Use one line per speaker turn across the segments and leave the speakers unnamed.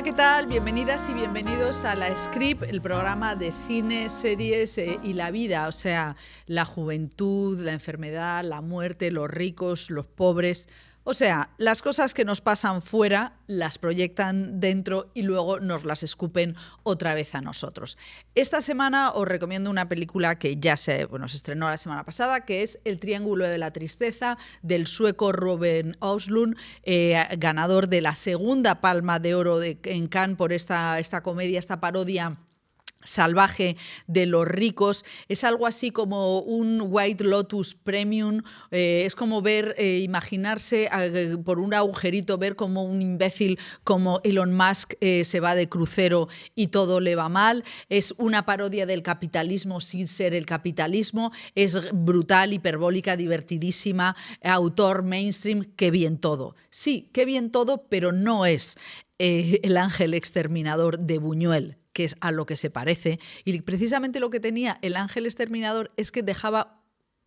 Hola, ¿qué tal? Bienvenidas y bienvenidos a La Script, el programa de cine, series eh, y la vida, o sea, la juventud, la enfermedad, la muerte, los ricos, los pobres, o sea, las cosas que nos pasan fuera las proyectan dentro y luego nos las escupen otra vez a nosotros. Esta semana os recomiendo una película que ya se, bueno, se estrenó la semana pasada, que es El Triángulo de la Tristeza del sueco Robin Oslund, eh, ganador de la segunda Palma de Oro en Cannes por esta, esta comedia, esta parodia salvaje de los ricos. Es algo así como un White Lotus Premium. Eh, es como ver, eh, imaginarse eh, por un agujerito, ver como un imbécil como Elon Musk se va de crucero y todo le va mal. Es una parodia del capitalismo sin ser el capitalismo. Es brutal, hiperbólica, divertidísima, autor mainstream, qué bien todo. Sí, qué bien todo, pero no es el ángel exterminador de Buñuel que es a lo que se parece. Y precisamente lo que tenía el ángel exterminador es que dejaba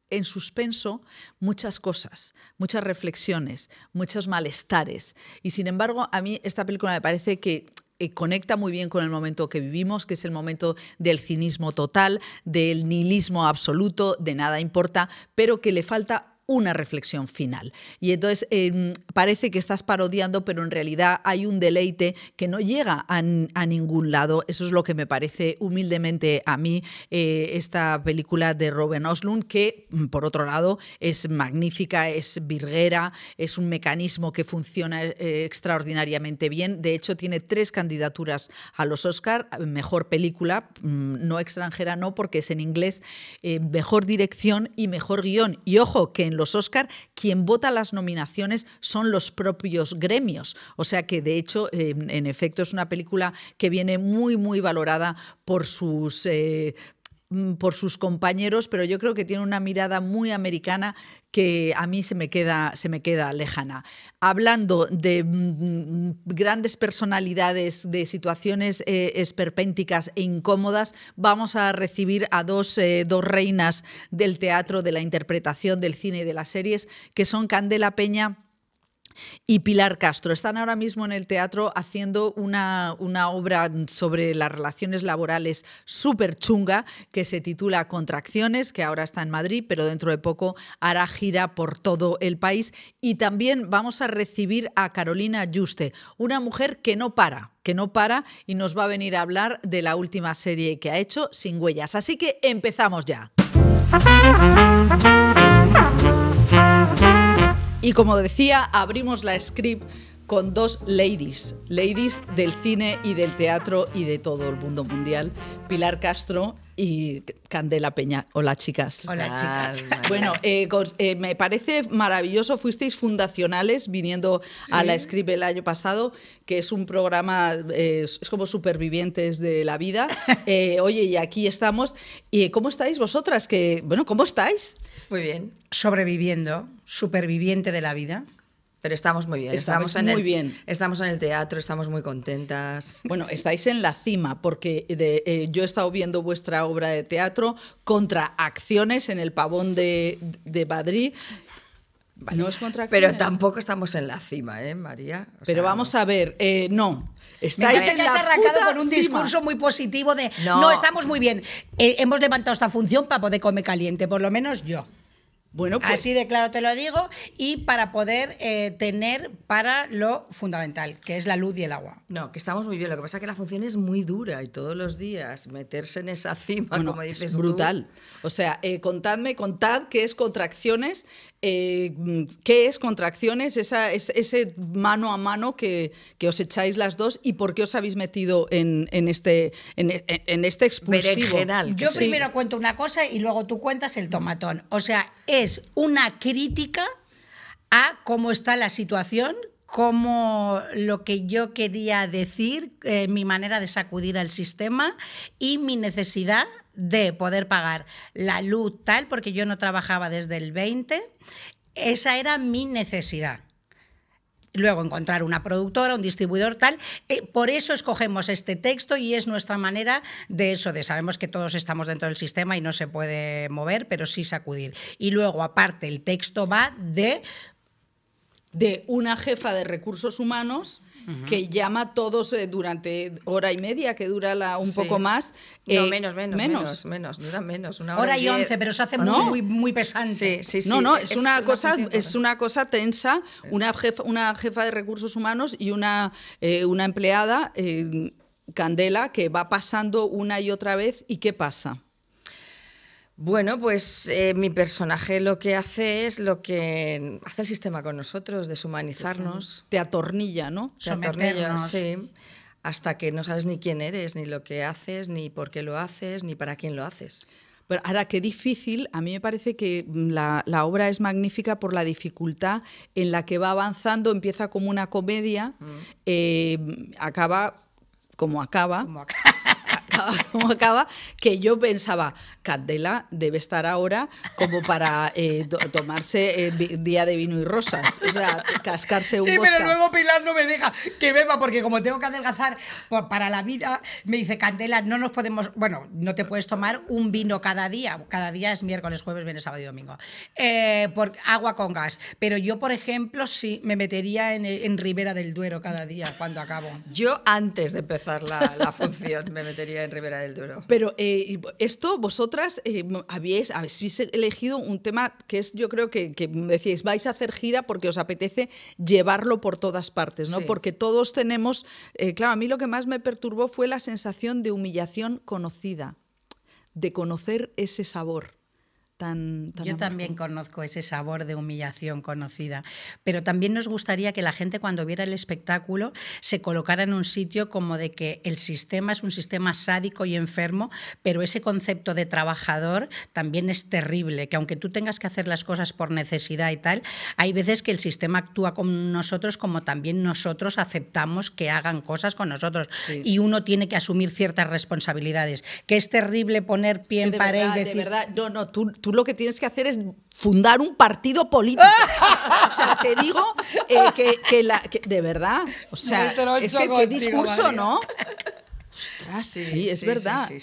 en suspenso muchas cosas, muchas reflexiones, muchos malestares. Y sin embargo, a mí esta película me parece que eh, conecta muy bien con el momento que vivimos, que es el momento del cinismo total, del nihilismo absoluto, de nada importa, pero que le falta una reflexión final. Y entonces em, parece que estás parodiando, pero en realidad hay un deleite que no llega a, ningún lado. Eso es lo que me parece humildemente a mí eh, esta película de Robin Oslund, que mm, por otro lado es magnífica, es virguera, es un mecanismo que funciona eh, extraordinariamente bien. De hecho, tiene tres candidaturas a los Oscar, eh, mejor película, mm, no extranjera no, porque es en inglés, mejor dirección y mejor guión. Y ojo, que en los Oscar, quien vota las nominaciones son los propios gremios. O sea que, de hecho, eh, en, efecto, es una película que viene muy, muy valorada por sus, eh, Mm, por sus compañeros, pero yo creo que tiene una mirada muy americana que a mí se me queda, se me queda lejana. Hablando de mm, mm, grandes personalidades, de situaciones eh, esperpénticas e incómodas, vamos a recibir a dos, eh, dos reinas del teatro, de la interpretación, del cine y de las series, que son Candela Peña y Pilar Castro están ahora mismo en el teatro haciendo una, obra sobre las relaciones laborales súper chunga que se titula Contracciones, que ahora está en Madrid, pero dentro de poco hará gira por todo el país. Y también vamos a recibir a Carolina Yuste, una mujer que no para que no para y nos va a venir a hablar de la última serie que ha hecho, Sin Huellas. Así que empezamos ya. Y como decía, abrimos la script con dos ladies, ladies del cine y del teatro y de todo el mundo mundial, Pilar Castro y Candela Peña. Hola, chicas. Hola, chicas. Bueno, eh, eh, me parece maravilloso. Fuisteis fundacionales viniendo a la Script el año pasado, que es un programa, eh, es como supervivientes de la vida. oye, y aquí estamos. ¿Y cómo estáis vosotras? Que, bueno, ¿cómo estáis? Muy bien. Sobreviviendo, superviviente de la vida. Pero estamos muy bien. Estamos, en el, bien. Estamos en el teatro, estamos muy contentas. Bueno, estáis en la cima porque eh, yo he estado viendo vuestra obra de teatro contra acciones en el pavón de, de Madrid. No es contra Pero tampoco estamos en la cima, ¿eh, María? Pero vamos a ver, eh, no. Estáis en que has arrancado con un discurso
muy positivo de no, estamos muy bien. Eh, hemos levantado esta función para poder comer caliente, por lo menos yo. Pues Así de claro te lo digo, y para poder eh, tener para lo fundamental, que es la luz y el agua.
No, que estamos muy bien. Lo que pasa es que la
función es muy dura y todos los días meterse en esa cima,
como dices. Es brutal.
O sea, eh, contadme, contad qué es contracciones, eh, qué es contracciones, esa, es, ese mano a mano que, os echáis las dos y por qué os habéis metido en, este, en, este expulsivo. Yo primero
cuento una cosa y luego tú cuentas el tomatón. O sea, es es una crítica a cómo está la situación, como lo que yo quería decir, eh, mi manera de sacudir al sistema y mi necesidad de poder pagar la luz tal, porque yo no trabajaba desde el 20. Esa era mi necesidad luego encontrar una productora, un distribuidor tal. Eh, por eso escogemos este texto y es nuestra manera de eso, de sabemos que todos estamos dentro del sistema y no se puede mover, pero sí sacudir. Y luego, aparte, el texto va de de una jefa de recursos humanos que llama a todos eh, durante
hora y media, que dura un poco más. Eh, menos, menos, menos,
menos, dura menos, una hora, y once, pero
se hace muy, muy, pesante. no, no, es, una,
cosa, es una cosa tensa, una jefa, una jefa de recursos humanos y una, eh, una empleada, Candela, que va pasando una y otra vez, ¿y qué pasa?
Bueno, pues eh, mi personaje lo que hace es lo que hace el sistema con nosotros, deshumanizarnos. Te atornilla, ¿no? Te atornilla, sí. Hasta que no sabes
ni quién eres, ni lo que haces, ni por qué lo haces, ni para quién lo haces. Pero ahora, qué difícil, a mí me parece que mm, la, obra es magnífica por la dificultad en la que va avanzando, empieza como una comedia, mm. eh, acaba. Como acaba como acaba, que yo pensaba, Candela debe estar ahora como para eh, tomarse eh, día de vino y rosas, o sea,
cascarse
un Sí, pero luego
Pilar no me deja que beba, porque como tengo que adelgazar para la vida, me dice, Candela, no nos podemos, bueno, no te puedes tomar un vino cada día, cada día es miércoles, jueves, viernes, sábado y domingo, eh, por agua con gas, pero yo, por ejemplo, sí me metería en, en Ribera del Duero cada día cuando acabo.
Yo antes de empezar la función me metería en Rivera del Duro
Pero eh, esto, vosotras eh, habéis elegido un tema que es, yo creo que, decís vais a hacer gira porque os apetece llevarlo por todas partes, ¿no? Porque todos tenemos, eh, claro, a mí lo que más me perturbó fue la sensación de humillación conocida, de conocer ese sabor.
Yo también
conozco ese sabor de humillación conocida, pero también nos gustaría que la gente cuando viera el espectáculo se colocara en un sitio como de que el sistema es un sistema sádico y enfermo, pero ese concepto de trabajador también es terrible, que aunque tú tengas que hacer las cosas por necesidad y tal, hay veces que el sistema actúa con nosotros como también nosotros aceptamos que hagan cosas con nosotros y uno tiene que asumir ciertas responsabilidades, que es terrible poner pie en pared y decir... no, no, tú lo que tienes que hacer es fundar un partido político. o sea, te digo
eh, que, la, de verdad, o sea, es que qué discurso, ¿no?
Ostras, sí, es verdad. sí,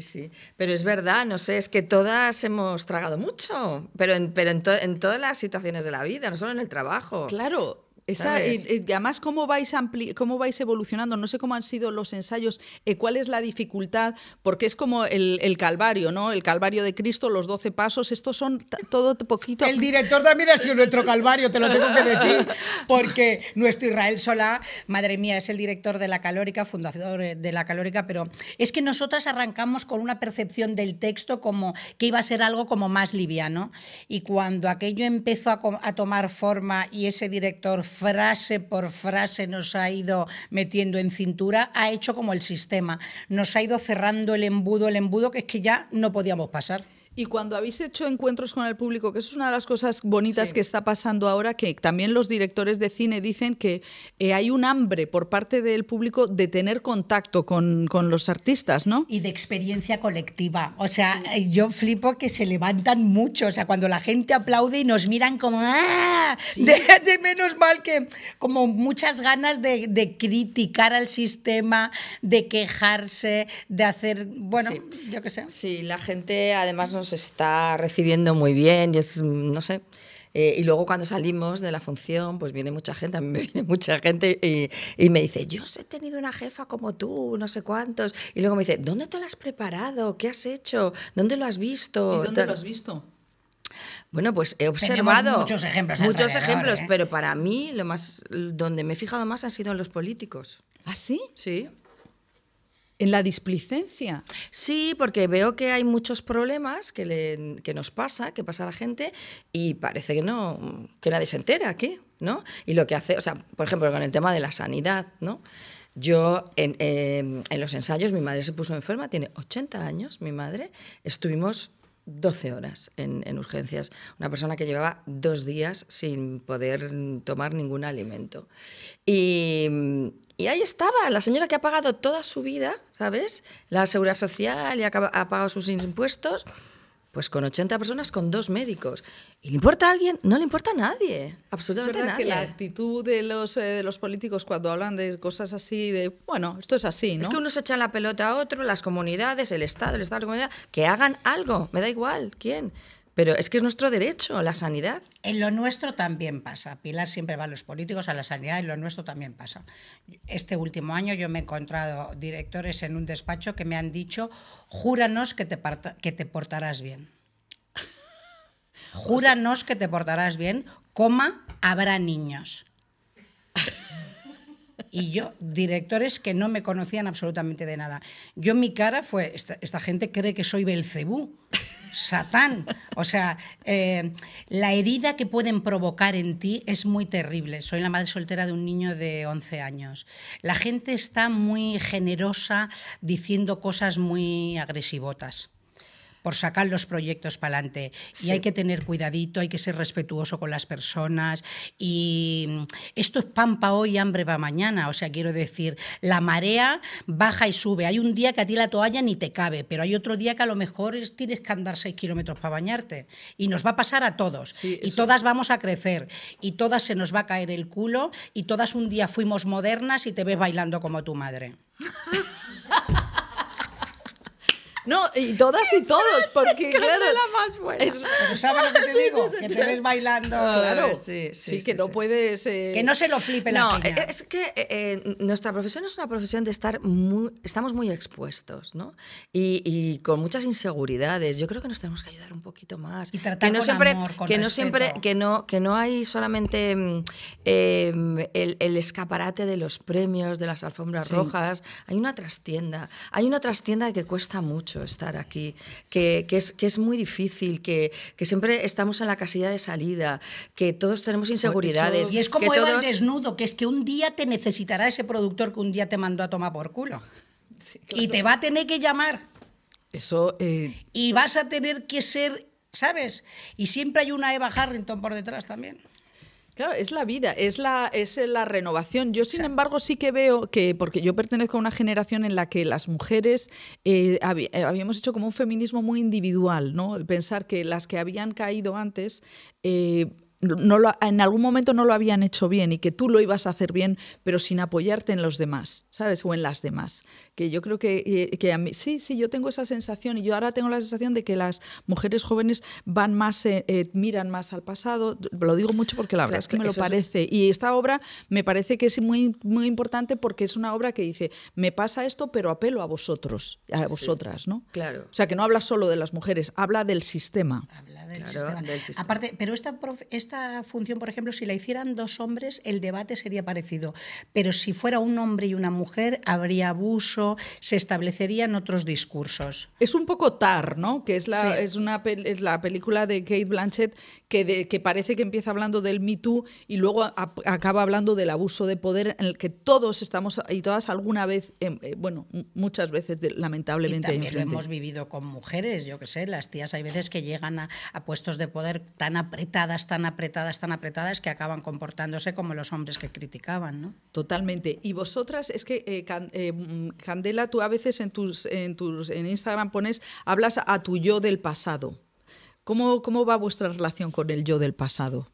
sí. Pero es verdad, no sé, es que todas
hemos tragado mucho, pero en, pero en, todas las situaciones de la vida, no solo en el trabajo. Claro y, además, ¿cómo vais, ¿cómo vais evolucionando? No sé cómo han sido los ensayos, eh, cuál es la dificultad, porque es como el, Calvario, ¿no? El Calvario de Cristo,
los doce pasos, estos son todo poquito... El director también ha sido nuestro Calvario, te lo tengo que decir, porque nuestro Israel Solá, madre mía, es el director de La Calórica, fundador eh, de La Calórica, pero es que nosotras arrancamos con una percepción del texto como que iba a ser algo como más liviano, y cuando aquello empezó a, a tomar forma y ese director frase por frase nos ha ido metiendo en cintura, ha hecho como el sistema, nos ha ido cerrando el embudo, el embudo que es que ya no podíamos pasar.
Y cuando habéis hecho encuentros con el público, que eso es una de las cosas bonitas que está pasando ahora, que también los directores de cine dicen que eh, hay un hambre por parte del público de tener contacto
con, los artistas, ¿no? Y de experiencia colectiva. O sea, eh, yo flipo que se levantan mucho. O sea, cuando la gente aplaude y nos miran como, ¡ah! ¡Déjate De, menos mal que, como muchas ganas de, de, criticar al sistema, de quejarse, de hacer, bueno, yo qué sé. Sí, la gente además nos se
está recibiendo muy bien y es, no sé, eh, y luego cuando salimos de la función, pues viene mucha gente, viene mucha gente y, me dice, yo he tenido una jefa como tú, no sé cuántos. Y luego me dice, ¿dónde te lo has preparado? ¿Qué has hecho? ¿Dónde lo has visto? dónde lo has visto? Bueno, pues he observado muchos ejemplos, muchos ejemplos, ¿eh? pero para mí lo más, donde me he fijado más han sido en los políticos. ¿Ah, sí? Sí
en la displicencia.
Sí, porque veo que hay muchos problemas que, nos pasa, que pasa a la gente, y parece que no, que nadie se entera aquí, ¿no? Y lo que hace, o sea, por ejemplo, con el tema de la sanidad, ¿no? Yo en, em, los ensayos, mi madre se puso enferma, tiene 80 años, mi madre, estuvimos 12 horas en, en, urgencias. Una persona que llevaba dos días sin poder tomar ningún alimento. Y y ahí estaba, la señora que ha pagado toda su vida, ¿sabes? La seguridad social y ha, pagado sus impuestos, pues con 80 personas, con dos médicos. ¿Y le importa a alguien? No le importa a nadie, absolutamente es verdad que la
actitud de los, eh, los políticos cuando hablan de cosas así, de, bueno, esto es así, ¿no? Es que unos echan la pelota a otro, las comunidades, el Estado, el Estado, la comunidad, que hagan algo, me da
igual,
¿quién? Pero es que es nuestro derecho, la sanidad. En lo nuestro también pasa. Pilar siempre va a los políticos, a la sanidad, en lo nuestro también pasa. Este último año yo me he encontrado directores en un despacho que me han dicho, júranos que te, que te portarás bien. júranos que te portarás bien, coma, habrá niños. y yo, directores que no me conocían absolutamente de nada. Yo mi cara fue, esta gente cree que soy Belcebú. Satán. O sea, eh, la herida que pueden provocar en ti es muy terrible. Soy la madre soltera de un niño de 11 años. La gente está muy generosa diciendo cosas muy agresivotas por sacar los proyectos para adelante. Y hay que tener cuidadito, hay que ser respetuoso con las personas. Y mm, esto es pampa hoy hambre va mañana. O sea, quiero decir, la marea baja y sube. Hay un día que a ti la toalla ni te cabe, pero hay otro día que a lo mejor tienes que andar seis kilómetros para bañarte. Y nos va a pasar a todos. y todas vamos a crecer. Y todas se nos va a caer el culo. Y todas un día fuimos modernas y te ves bailando como tu madre. No, y todas y todos, porque
claro. la
más buena. Pero ¿sabes lo que te digo? Que te ves bailando. Claro, sí, sí, sí que no
puedes. Eh, que no se lo flipe la No, es
que eh, eh, nuestra profesión es una profesión de estar muy. Estamos muy expuestos, ¿no? Y, con muchas inseguridades. Yo creo que nos tenemos que ayudar un poquito más. Y tratar que no con siempre, Que no siempre. Que no, que no hay solamente mm, em, el, escaparate de los premios, de las alfombras rojas. Hay una trastienda. Hay una trastienda que cuesta mucho estar aquí, que, es, que es muy difícil, que, siempre estamos en la casilla de salida, que todos tenemos inseguridades. y es como Eva el
desnudo, que es que un día te necesitará ese productor que un día te mandó a tomar por culo. Y te va a tener que llamar.
Eso. Eh,
y vas a tener que ser, ¿sabes? Y siempre hay una Eva Harrington por detrás también. Claro, es la
vida, es la, es eh, la renovación. Yo, sin embargo, sí que veo que, porque yo pertenezco a una generación en la que las mujeres eh, eh, habíamos hecho como un feminismo muy individual, ¿no? Pensar que las que habían caído antes no lo, en algún momento no lo habían hecho bien y que tú lo ibas a hacer bien, pero sin apoyarte en los demás, ¿sabes? O en las demás. Que yo creo que, eh, a mí, sí, sí, yo tengo esa sensación y yo ahora tengo la sensación de que las mujeres jóvenes van más, eh, eh, miran más al pasado, lo digo mucho porque la verdad es que me lo parece. Y esta obra me parece que es muy, muy importante porque es una obra que dice, me pasa esto, pero apelo a vosotros, a vosotras, ¿no? Claro. O sea, que no habla solo de las mujeres, habla del sistema.
Habla del, sistema. Aparte, pero esta, esta función, por ejemplo, si la hicieran dos hombres, el debate sería parecido. Pero si fuera un hombre y una mujer, habría abuso, se establecerían otros discursos. Es un poco Tar, ¿no? Que es la, es una,
es la película de Kate Blanchett que, que parece que empieza hablando del Me Too y luego acaba hablando del abuso de poder en el que todos estamos y todas alguna vez, em, eh, bueno, muchas veces lamentablemente. también lo hemos
vivido con mujeres, yo qué sé, las tías hay veces que llegan a, a puestos de poder tan apretadas, tan apretadas apretadas, tan apretadas, que acaban comportándose como los hombres que criticaban. ¿no? Totalmente. Y vosotras, es que eh, eh,
Candela, tú a veces en, tus, en, tus, en Instagram pones, hablas a tu yo del pasado. ¿Cómo va vuestra relación con el yo del pasado?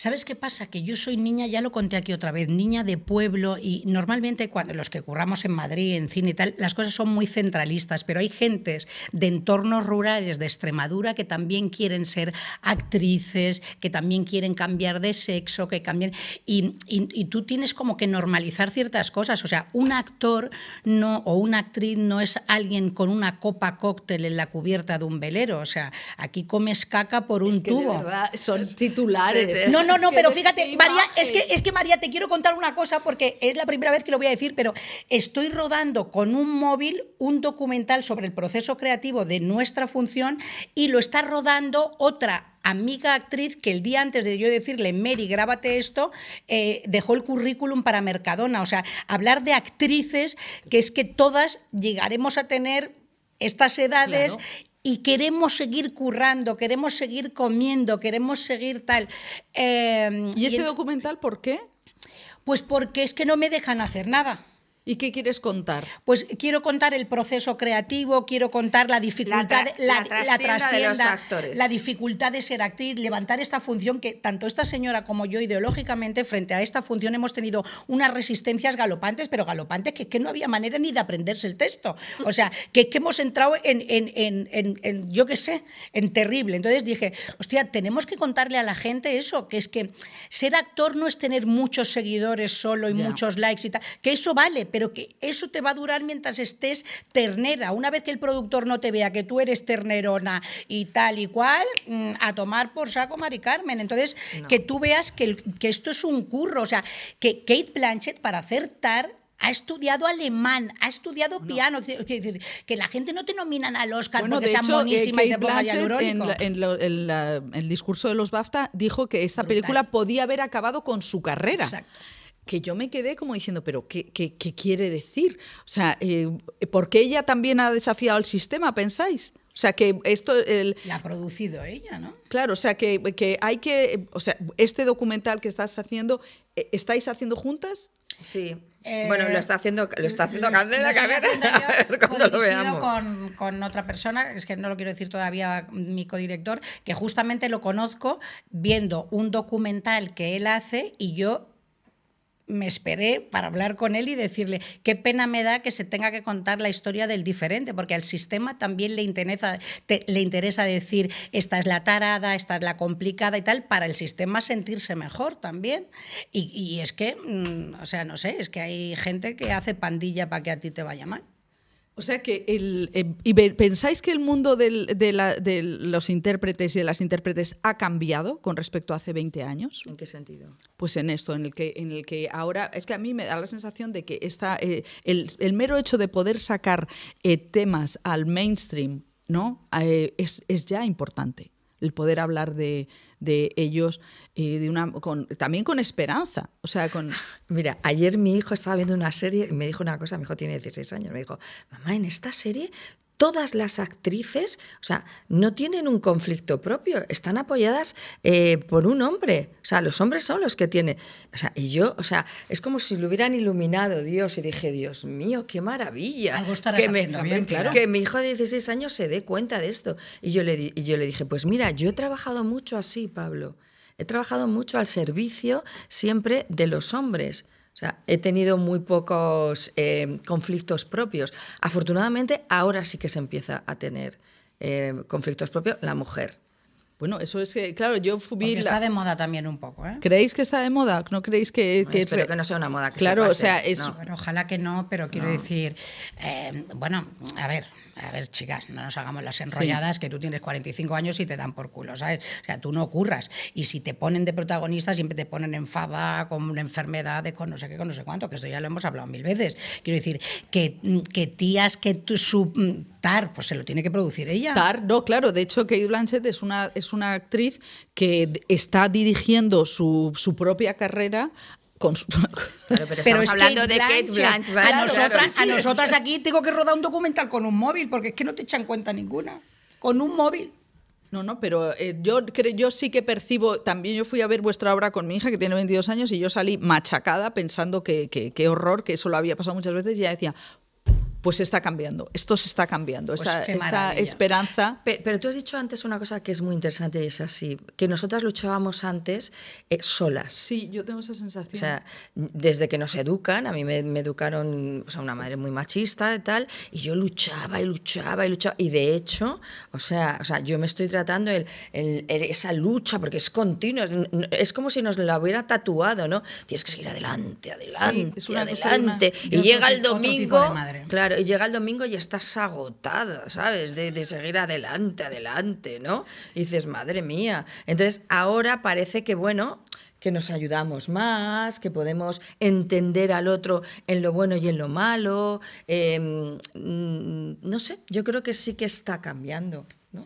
¿Sabes qué pasa? Que yo soy niña, ya lo conté aquí otra vez, niña de pueblo y normalmente cuando los que curramos en Madrid, en cine y tal, las cosas son muy centralistas, pero hay gentes de entornos rurales de Extremadura que también quieren ser actrices, que también quieren cambiar de sexo, que cambien... Y, tú tienes como que normalizar ciertas cosas, o sea, un actor no, o una actriz no es alguien con una copa cóctel en la cubierta de un velero, o sea, aquí comes caca por un tubo. verdad, son titulares no, no, pero fíjate, María, es que, es que María, te quiero contar una cosa porque es la primera vez que lo voy a decir, pero estoy rodando con un móvil un documental sobre el proceso creativo de nuestra función y lo está rodando otra amiga actriz que el día antes de yo decirle, Mary, grábate esto, eh, dejó el currículum para Mercadona. O sea, hablar de actrices, que es que todas llegaremos a tener estas edades y queremos seguir currando, queremos seguir comiendo, queremos seguir tal. Eh, ¿Y ese documental por qué? Pues porque es que no me dejan hacer nada. ¿Y qué quieres contar? Pues quiero contar el proceso creativo, quiero contar la dificultad, la, trastienda de los actores. la dificultad de ser actriz, levantar esta función que tanto esta señora como yo ideológicamente frente a esta función hemos tenido unas resistencias galopantes, pero galopantes que, que no había manera ni de aprenderse el texto. O sea, que, que hemos entrado en, yo qué sé, en terrible. Entonces dije, hostia, tenemos que contarle a la gente eso, que es que ser actor no es tener muchos seguidores solo y muchos likes y tal, que eso vale, pero pero que eso te va a durar mientras estés ternera. Una vez que el productor no te vea que tú eres ternerona y tal y cual, mm, a tomar por saco Mari Carmen. Entonces, que tú veas que, esto es un curro. O sea, que Kate Blanchett para acertar, ha estudiado alemán, ha estudiado piano. decir, que la gente no te nominan al Oscar porque sean hecho, eh, y en,
el discurso de los BAFTA dijo que esa película podía haber acabado con su carrera que yo me quedé como diciendo, pero ¿qué, qué, quiere decir? O sea, eh, ¿por qué ella también ha desafiado al sistema, pensáis? O sea, que esto...
la ha producido ella, ¿no?
Claro, o sea, que, que hay que... O sea, este documental que estás haciendo, eh, ¿estáis haciendo juntas?
Sí. Eh, bueno, lo está
haciendo, lo está haciendo la
cabeza. cuando lo veamos. Con, con, otra persona, es que no lo quiero decir todavía, mi codirector, que justamente lo conozco viendo un documental que él hace y yo me esperé para hablar con él y decirle qué pena me da que se tenga que contar la historia del diferente, porque al sistema también le interesa, le interesa decir esta es la tarada, esta es la complicada y tal, para el sistema sentirse mejor también. Y, es que, mm, o sea, no sé, es que hay gente que hace pandilla para que a ti te vaya mal.
O sea que el, em, pensáis que el mundo de, los intérpretes y de las intérpretes ha cambiado con respecto a hace 20 años. ¿En qué sentido? Pues en esto, en el que, en el que ahora es que a mí me da la sensación de que esta, eh, el, mero hecho de poder sacar eh, temas al mainstream, ¿no? Eh, es, ya importante el poder hablar de, de ellos y eh, de una, con, también con esperanza. O sea, con... Mira, ayer mi hijo estaba viendo una serie y me dijo una cosa, mi hijo tiene
16 años, me dijo, mamá, en esta serie todas las actrices, o sea, no tienen un conflicto propio, están apoyadas eh, por un hombre, o sea, los hombres son los que tienen, y yo, o sea, es como si lo hubieran iluminado Dios y dije, Dios mío, qué maravilla, que, me, bien, claro. que mi hijo de 16 años se dé cuenta de esto. Y yo, le, y yo le dije, pues mira, yo he trabajado mucho así, Pablo, he trabajado mucho al servicio siempre de los hombres. O sea, he tenido muy pocos eh, conflictos propios. Afortunadamente, ahora sí que se empieza a tener eh, conflictos propios
la mujer. Bueno, eso es que, claro, yo fui. La... está de moda también un poco, ¿eh?
¿Creéis que está de moda? ¿No creéis que.? Espero que no sea una moda. Que claro, o sea, es.
ojalá que no, pero quiero decir. Eh, bueno, a ver, a ver, chicas, no nos hagamos las enrolladas que tú tienes 45 años y te dan por culo, ¿sabes? O sea, tú no curras. Y si te ponen de protagonista, siempre te ponen enfada, con una enfermedad, con no sé qué, con no sé cuánto, que esto ya lo hemos hablado mil veces. Quiero decir, que, tías que tú, su mm, tar, pues se lo tiene que producir ella. Tar, no, claro. De hecho,
Kate Blanchett es una, es una actriz que está dirigiendo su, su propia carrera
pero, es hablando de Kate a, nosotras, aquí
tengo que rodar un documental con un móvil, porque es que no te echan cuenta ninguna. Con un móvil.
No, no, pero eh, yo, yo sí que percibo, también yo fui a ver vuestra obra con mi hija que tiene 22 años y yo salí machacada pensando que qué horror, que eso lo había pasado muchas veces y ella decía, pues está cambiando, esto se está cambiando, pues esa,
esperanza. Pero, tú has dicho antes una cosa que es muy interesante y es así, que nosotras luchábamos antes eh, solas. Sí,
yo tengo esa sensación. O sea,
desde que nos educan, a mí me, educaron, o una madre muy machista y tal, y yo luchaba y luchaba y luchaba, y de hecho, o sea, o sea yo me estoy tratando el, esa lucha, porque es continua, es como si nos la hubiera tatuado, ¿no? Tienes que seguir adelante, adelante, adelante, y llega el domingo, claro, y llega el domingo y estás agotada, ¿sabes? De, seguir adelante, adelante, ¿no? Y dices, madre mía. Entonces, ahora parece que, bueno, que nos ayudamos más, que podemos entender al otro en lo bueno y en lo malo.
Em, no sé, yo creo que sí que está cambiando, ¿no?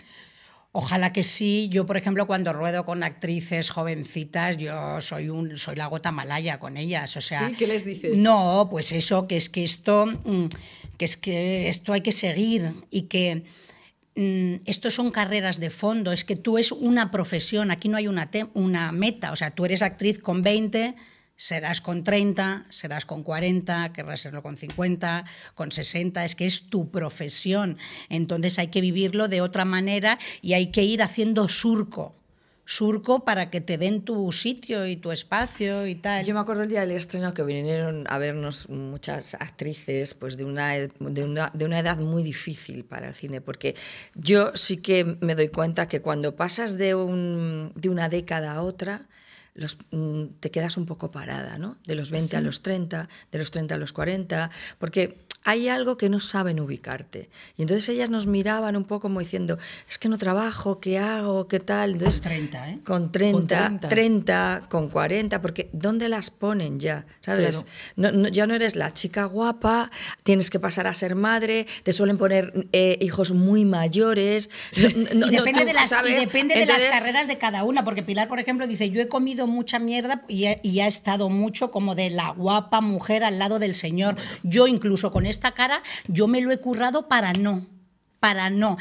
Ojalá que sí. Yo, por ejemplo, cuando ruedo con actrices jovencitas, yo soy un soy la gota malaya con ellas. O sea, ¿Sí? ¿Qué les dices? No, pues eso, que es que esto, mm, que es que esto hay que seguir y que mm, esto son carreras de fondo, es que tú es una profesión, aquí no hay una, una meta, o sea, tú eres actriz con 20, Serás con 30, serás con 40, querrás serlo con 50, con 60, es que es tu profesión. Entonces hay que vivirlo de otra manera y hay que ir haciendo surco surco para que te den tu sitio y tu espacio
y tal. Yo me acuerdo el día del estreno que vinieron a vernos muchas actrices pues de una, edad muy difícil para el cine, porque yo sí que me doy cuenta que cuando pasas de una década a otra, los, mm, te quedas un poco parada, ¿no? De los 20 a los 30, de los 30 a los 40, porque hay algo que no saben ubicarte. Y entonces ellas nos miraban un poco como diciendo, es que no trabajo, ¿qué hago? ¿Qué tal? con 30, ¿eh? Con 30, con 40, porque ¿dónde las ponen ya? ¿Sabes? ya no eres la chica guapa, tienes que pasar a ser madre, te suelen poner eh, hijos muy mayores. y depende, de, las, carreras
de cada una, porque Pilar, por ejemplo, dice, yo he comido mucha mierda y ha estado mucho como de la guapa mujer al lado del señor. Yo incluso con esta cara yo me lo he currado para no, para no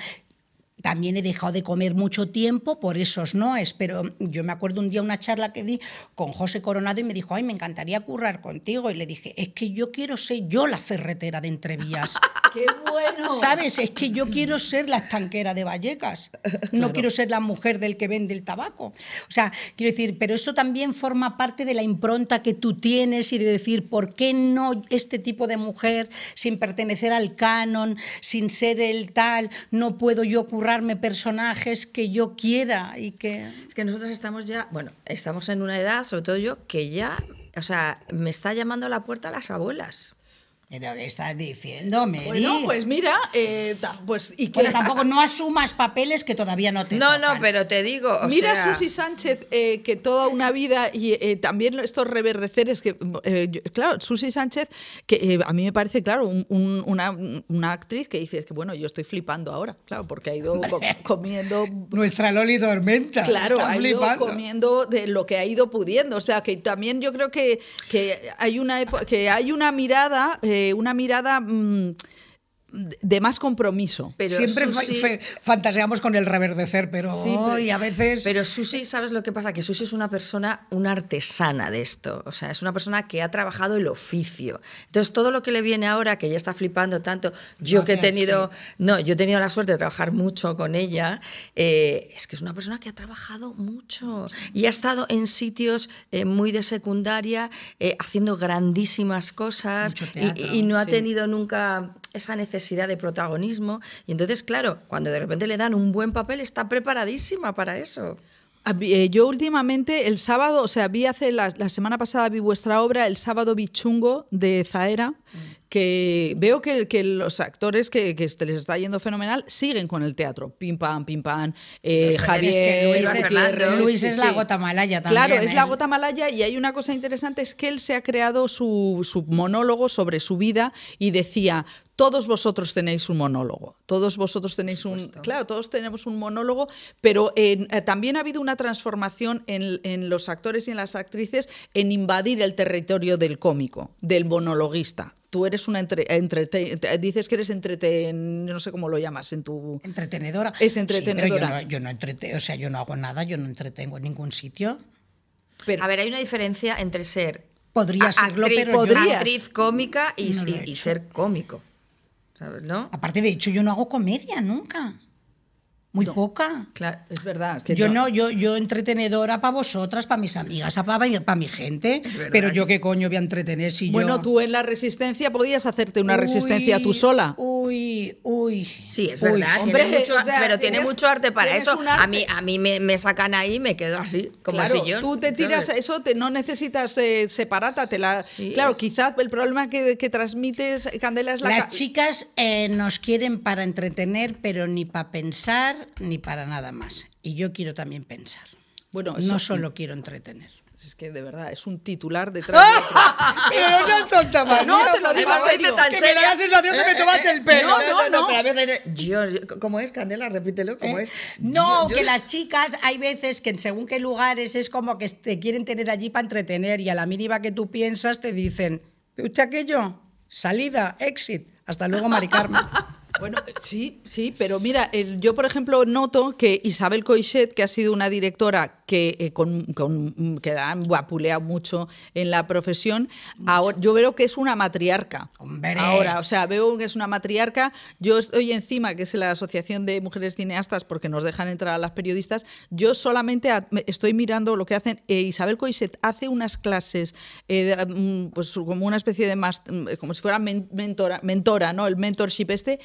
también he dejado de comer mucho tiempo por esos noes, pero yo me acuerdo un día una charla que di con José Coronado y me dijo, ay, me encantaría currar contigo. Y le dije, es que yo quiero ser yo la ferretera de Entrevías. ¡Qué bueno! ¿Sabes? Es que yo quiero ser la estanquera de Vallecas. No quiero ser la mujer del que vende el tabaco. O sea, quiero decir, pero eso también forma parte de la impronta que tú tienes y de decir, ¿por qué no este tipo de mujer, sin pertenecer al canon, sin ser el tal, no puedo yo currar? personajes que yo quiera y que... Es que nosotros estamos ya,
bueno, estamos en una edad, sobre todo yo, que ya, o sea, me está llamando a la puerta las abuelas.
¿Pero qué estás diciendo, Bueno, pues mira, eh, pues... ¿y que tampoco no asumas papeles que todavía no te No, no, pero te digo, Mira Susi Sánchez, eh, que
toda una vida, y eh, también estos reverdeceres que... claro, Susi Sánchez, que a mí me parece, claro, una, actriz que dices que, bueno, yo estoy flipando ahora, claro, porque ha ido comiendo... Nuestra Loli Dormenta. Claro, ha ido comiendo de lo que ha ido pudiendo. O sea, que también yo creo que, que hay, una que hay una mirada una mirada... Mm, de más compromiso. Siempre
fantaseamos con el reverdecer, pero, sí,
a veces... Pero Susi, ¿sabes lo que pasa? Que Susi es una persona, una artesana de esto. O sea, es una persona que ha trabajado el oficio. Entonces, todo lo que le viene ahora, que ya está flipando tanto, yo que he tenido... No, yo he tenido la suerte de trabajar mucho con ella. Eh, es que es una persona que ha trabajado mucho y ha estado en sitios eh, muy de secundaria, eh, haciendo grandísimas cosas y, no ha tenido nunca esa necesidad de protagonismo. Y entonces, claro, cuando de repente le dan un buen papel, está preparadísima para eso.
Ah, eh, yo últimamente, el sábado, o sea, vi hace la, semana pasada vi vuestra obra, el sábado bichungo, de Zaera, mm que veo que, los actores que, este les está yendo fenomenal siguen con el teatro. Pim pam, pim pam. Eh, Javier, Luis, es la gota malaya también. Claro, es la gota ¿eh? malaya y hay una cosa interesante, es que él se ha creado su, monólogo sobre su vida y decía, todos vosotros tenéis un monólogo, todos vosotros tenéis un... Claro, todos tenemos un monólogo, pero eh, también ha habido una transformación en, en, los actores y en las actrices en invadir el territorio del cómico, del monologuista tú eres una entre, dices que eres entreten, no sé cómo lo llamas en tu entretenedora. Es entretenedora.
yo, no, yo o sea, yo no hago nada, yo no entretengo en ningún sitio. Pero, a ver, hay una diferencia
entre ser
podría actriz, actriz cómica y, y ser cómico. ¿Sabes, no? Aparte de hecho, yo no hago comedia nunca. Muy poca. Claro, es verdad. yo no, yo, yo entretenedora para vosotras, para mis amigas, para mi, mi gente, pero yo qué coño voy a entretener si bueno, yo... Bueno, tú en la resistencia podías hacerte una resistencia tú sola.
Uy, uy. Sí, es verdad,
pero tiene mucho
arte para eso. A mí, a mí me, sacan ahí y me quedo así, como claro, tú te tiras,
eso no necesitas eh, claro, quizás el problema que, transmites, Candela, es la... Las
chicas eh, nos quieren para entretener, pero ni para pensar ni para nada más. Y yo quiero también pensar. Bueno, no solo quiero entretener. Es que de verdad, es un titular de ¡Ah! trabajo pero no seas tonta, No, te lo digo que me da la sensación que me eh,
eh,
tomas eh, el pelo. No, no, no. Pero
yo, ¿Cómo es, Candela? Repítelo, ¿cómo es? No, que las chicas hay veces que en según qué lugares es como que te quieren tener allí para entretener y a la mínima que tú piensas te dicen, ¿usted aquello? Salida, exit. Hasta
luego, Mari Bueno, sí, sí, pero mira, yo por ejemplo noto que Isabel Coixet, que ha sido una directora que, eh, con, mm, mucho en la profesión, ahora, yo veo que es una matriarca. Ahora, o sea, veo que es una matriarca. Yo estoy encima, que es la Asociación de Mujeres Cineastas, porque nos dejan entrar a las periodistas. Yo solamente estoy mirando lo que hacen. Eh, Isabel Coixet hace unas clases, eh, mm, pues como una especie de, más, mm, como si fuera mentora, mentora, ¿no? El mentorship este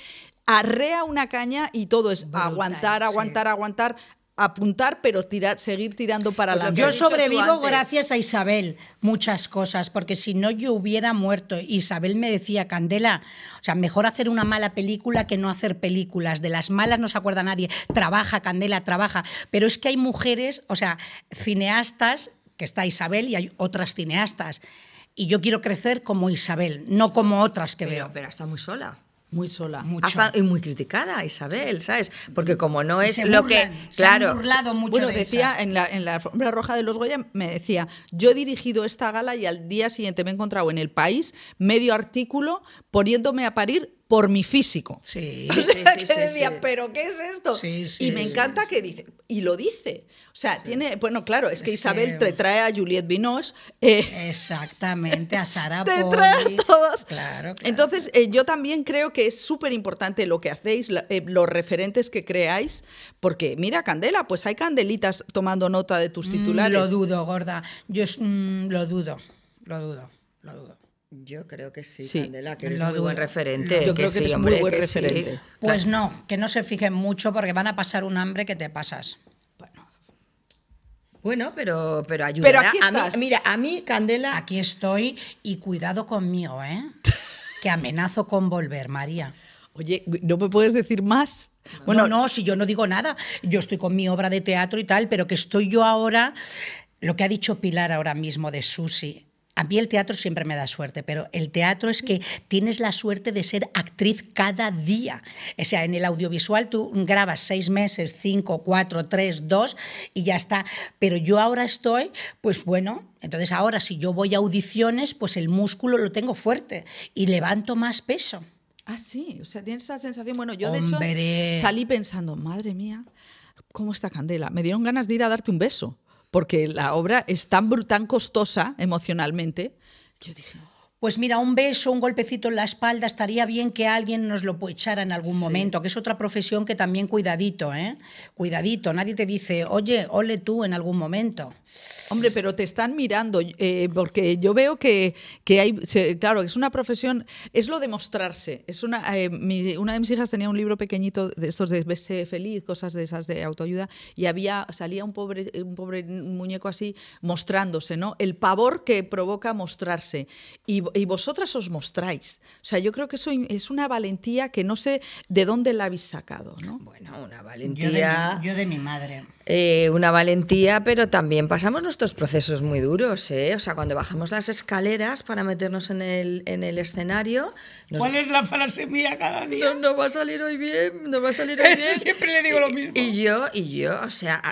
arrea una caña y todo es aguantar, aguantar, aguantar, apuntar, pero tirar, seguir tirando para pues la adelante. Yo sobrevivo gracias
a Isabel muchas cosas, porque si no yo hubiera muerto. Isabel me decía, Candela, o sea, mejor hacer una mala película que no hacer películas. De las malas no se acuerda nadie. Trabaja, Candela, trabaja. Pero es que hay mujeres, o sea, cineastas, que está Isabel y hay otras cineastas. Y yo quiero crecer como Isabel, no como otras que veo. Pero está muy sola. Muy sola. y muy criticada, Isabel, ¿sabes? Porque como no es lo que.
Claro. Se burlado mucho bueno, decía
en la, en la alfombra roja de los Goya, me decía: Yo he dirigido esta gala y al día siguiente me he encontrado en el país medio artículo poniéndome a parir por mi físico. Sí, o sea, sí, sí, que decía, pero ¿qué es esto? Sí, sí, y me encanta que dice, y lo dice. O sea, tiene, bueno, claro, es que Isabel te trae a Juliette Vinos eh, Exactamente, a Sara Te trae a todos. Claro, Entonces, eh, yo también creo que es súper importante lo que hacéis, eh, los referentes que creáis, porque mira, Candela, pues hay candelitas tomando nota de tus mm, titulares. lo dudo, gorda. Yo mm, lo dudo,
lo dudo, lo dudo. Yo creo que sí, Candela, que eres muy buen referente. sí, muy buen referente. Pues no, que no se fijen mucho porque van a pasar un hambre que te pasas.
Bueno, pero, pero ayuda. Pero aquí mira,
a mí, Candela... Aquí estoy y cuidado conmigo, ¿eh? que amenazo con volver, María. Oye, ¿no me puedes decir más? Bueno, no, si yo no digo nada. Yo estoy con mi obra de teatro y tal, pero que estoy yo ahora... Lo que ha dicho Pilar ahora mismo de Susi, a mí el teatro siempre me da suerte, pero el teatro es que tienes la suerte de ser actriz cada día. O sea, en el audiovisual tú grabas seis meses, cinco, cuatro, tres, dos y ya está. Pero yo ahora estoy, pues bueno, entonces ahora si yo voy a audiciones, pues el músculo lo tengo fuerte y levanto más peso. Ah,
sí, o sea, tienes esa sensación. Bueno, yo de hecho
salí pensando, madre mía, ¿cómo está
Candela? Me dieron ganas de ir a darte un beso porque la obra es tan, brutal costosa
emocionalmente. Yo dije, pues mira, un beso, un golpecito en la espalda, estaría bien que alguien nos lo echara en algún momento, que es otra profesión que también cuidadito, ¿eh? Cuidadito, nadie te dice, oye, ole tú en algún momento.
Hombre, pero te están mirando, eh, porque yo veo que, hay, claro, es una profesión, es lo de mostrarse. Es una, eh, una de mis hijas tenía un libro pequeñito de estos de sé feliz, cosas de esas de autoayuda, y había, salía un pobre, un pobre muñeco así mostrándose, ¿no? El pavor que provoca mostrarse. Y y, vosotras os mostráis. O sea, yo creo que eso es una valentía que no sé de dónde la habéis sacado, ¿no? Bueno, una
valentía... Yo de
mi, yo de mi madre.
Eh, una valentía, pero también pasamos nuestros procesos muy duros. ¿eh? O sea, cuando bajamos las escaleras para meternos en el, en el escenario. ¿Cuál es la frase mía cada día? No, no, va a salir hoy bien, no va a salir hoy bien. siempre le digo lo mismo. Y, yo, y yo, o sea,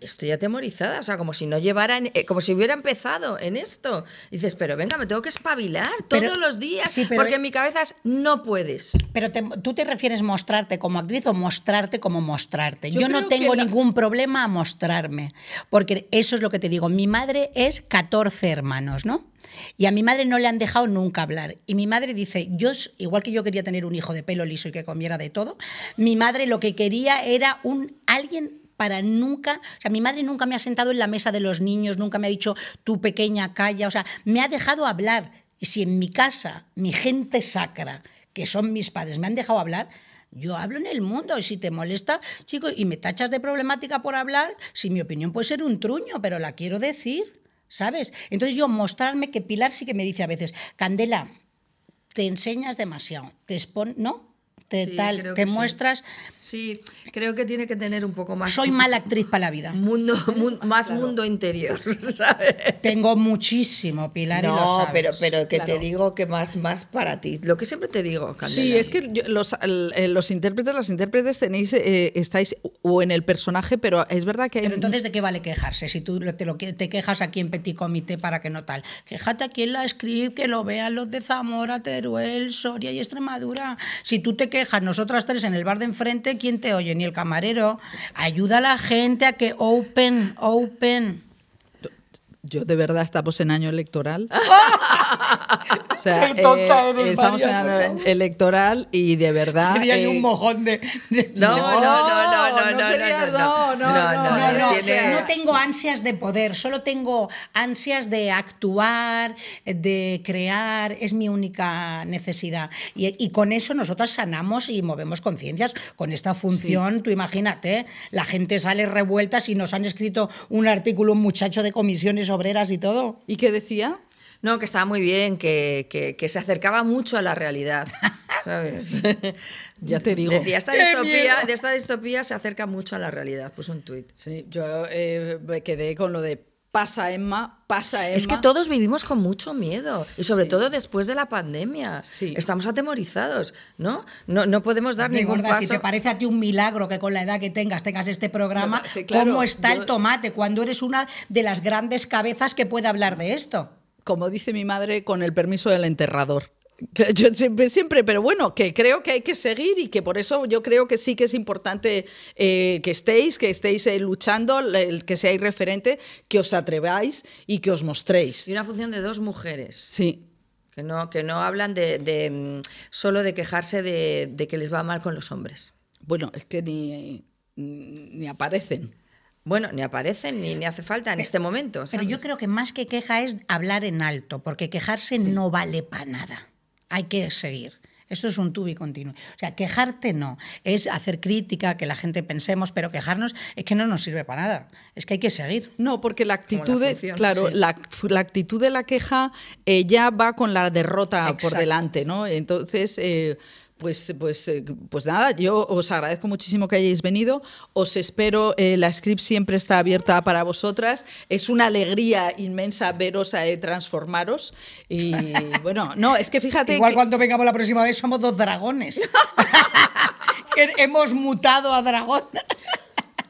estoy atemorizada, o sea, como si no llevara, eh, como si hubiera empezado en esto. dices, pero venga, me tengo que espabilar todos los días, porque en mi cabeza no puedes.
Pero tú te refieres mostrarte como actriz o mostrarte como mostrarte. Yo, no tengo ningún problema a mostrarme. Porque eso es lo que te digo. Mi madre es 14 hermanos, ¿no? Y a mi madre no le han dejado nunca hablar. Y mi madre dice, yo, igual que yo quería tener un hijo de pelo liso y que comiera de todo, mi madre lo que quería era un alguien para nunca, o sea, mi madre nunca me ha sentado en la mesa de los niños, nunca me ha dicho, tu pequeña, calla, o sea, me ha dejado hablar. Y si en mi casa, mi gente sacra, que son mis padres, me han dejado hablar, yo hablo en el mundo y si te molesta, chico, y me tachas de problemática por hablar, si mi opinión puede ser un truño, pero la quiero decir, ¿sabes? Entonces yo mostrarme que Pilar sí que me dice a veces, Candela, te enseñas demasiado, te expon, ¿no? te tal, te muestras. Sí. creo que tiene que tener un poco más. Soy mala actriz para la vida. Mundo, ah, más mundo interior, ¿sabes? Tengo muchísimo, Pilar. No, pero
pero que te digo que más más para ti. Lo que siempre te digo, Candela. Sí, es
que
eh, los, intérpretes, las intérpretes tenéis, eh, estáis o en el personaje, pero
es verdad que. Pero entonces, ¿de qué vale quejarse? Si tú te, lo, te quejas aquí en Petit Comité para que no tal. Quejate aquí en la script, que lo vean los de Zamora, Teruel, Soria y Extremadura. Si tú te quejas dejas nosotras tres en el bar de enfrente, ¿quién te oye? Ni el camarero. Ayuda a la gente a que open, open.
Yo de verdad estamos en año electoral.
Eh, estamos en año electoral
y de verdad. Sería un eh, mojón de. no, no, no, no, no,
no, no, no,
tengo ansias de poder, solo tengo ansias de actuar, de crear, es mi única necesidad. Y, con eso nosotras sanamos y movemos conciencias. Con esta función, tú imagínate, la gente sale revuelta si nos han escrito un artículo, un muchacho de comisiones obreras y todo. ¿Y qué decía?
No, que estaba muy bien, que, que se acercaba mucho a la realidad. ya te digo. de esta
distopía se acerca mucho a la realidad, puso un tuit. yo eh, me quedé con lo de pasa Emma, pasa Emma. Es que
todos vivimos con mucho miedo y sobre todo después de la pandemia. Estamos atemorizados, ¿no? No, podemos dar ningún paso. Si te
parece a ti un milagro que con la edad que tengas tengas este programa, ¿cómo está el tomate cuando eres una de las grandes cabezas que puede hablar de esto?
Como dice mi madre, con el permiso del enterrador. Yo siempre, pero bueno, que creo que hay que seguir y que por eso yo creo que sí que es importante eh, que estéis, que estéis eh, luchando, que seáis referente, que os atreváis y que os mostréis.
Y una función de dos mujeres. Sí. Que no, que no hablan de, mm, solo de quejarse de, que les va mal con los hombres. Bueno, es que ni, mm, aparecen. Bueno, ni aparecen ni, hace falta en eh, este momento. Pero yo
creo que más que queja es hablar en alto, porque quejarse no vale para nada hay que seguir. Esto es un tubo continuo. O sea, quejarte no, es hacer crítica, que la gente pensemos, pero quejarnos es que no nos sirve para nada. Es que hay que seguir. No, porque la actitud, de, claro, la, actitud de la
queja eh, ya va con la derrota por delante, ¿no? Entonces, eh, pues, pues, eh, pues, nada, yo os agradezco muchísimo que hayáis venido. Os espero, eh, la script siempre está abierta para vosotras. Es una alegría inmensa veros a, eh, transformaros. Y bueno, no, es que fíjate. Igual cuando vengamos la próxima vez somos dos dragones.
Hemos mutado a dragón.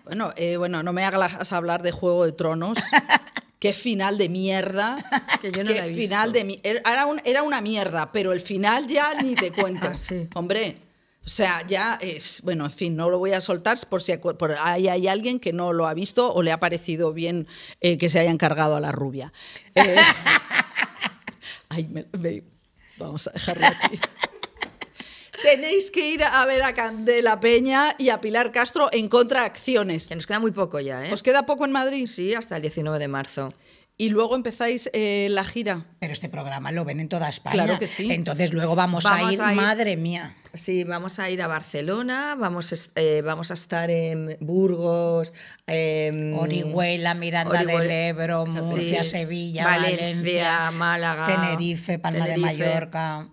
Bueno, bueno, no me hagas hablar de Juego de Tronos, qué final de mierda. Que yo no final de era, una mierda, pero el final ya ni te ah, cuento. Hombre, o sea, ya es, bueno, en fin, no lo voy a soltar por si hay alguien que no lo ha visto o le ha parecido bien eh, que se haya encargado a la rubia. Eh, vamos a dejarlo aquí. Tenéis que ir a ver a Candela Peña y a Pilar Castro en contraacciones. Que nos queda muy poco ya, ¿eh? ¿Os queda poco en Madrid? Sí, hasta el 19 de marzo. Y luego empezáis eh, la gira.
Pero este programa lo ven en toda España. Claro que sí. Entonces luego vamos, a, ir, madre mía.
Sí, vamos a ir a Barcelona, vamos, eh, vamos a estar en Burgos,
eh, Orihuela, Miranda del Ebro, Murcia, Sevilla, Valencia, Málaga, Tenerife, Palma de Mallorca.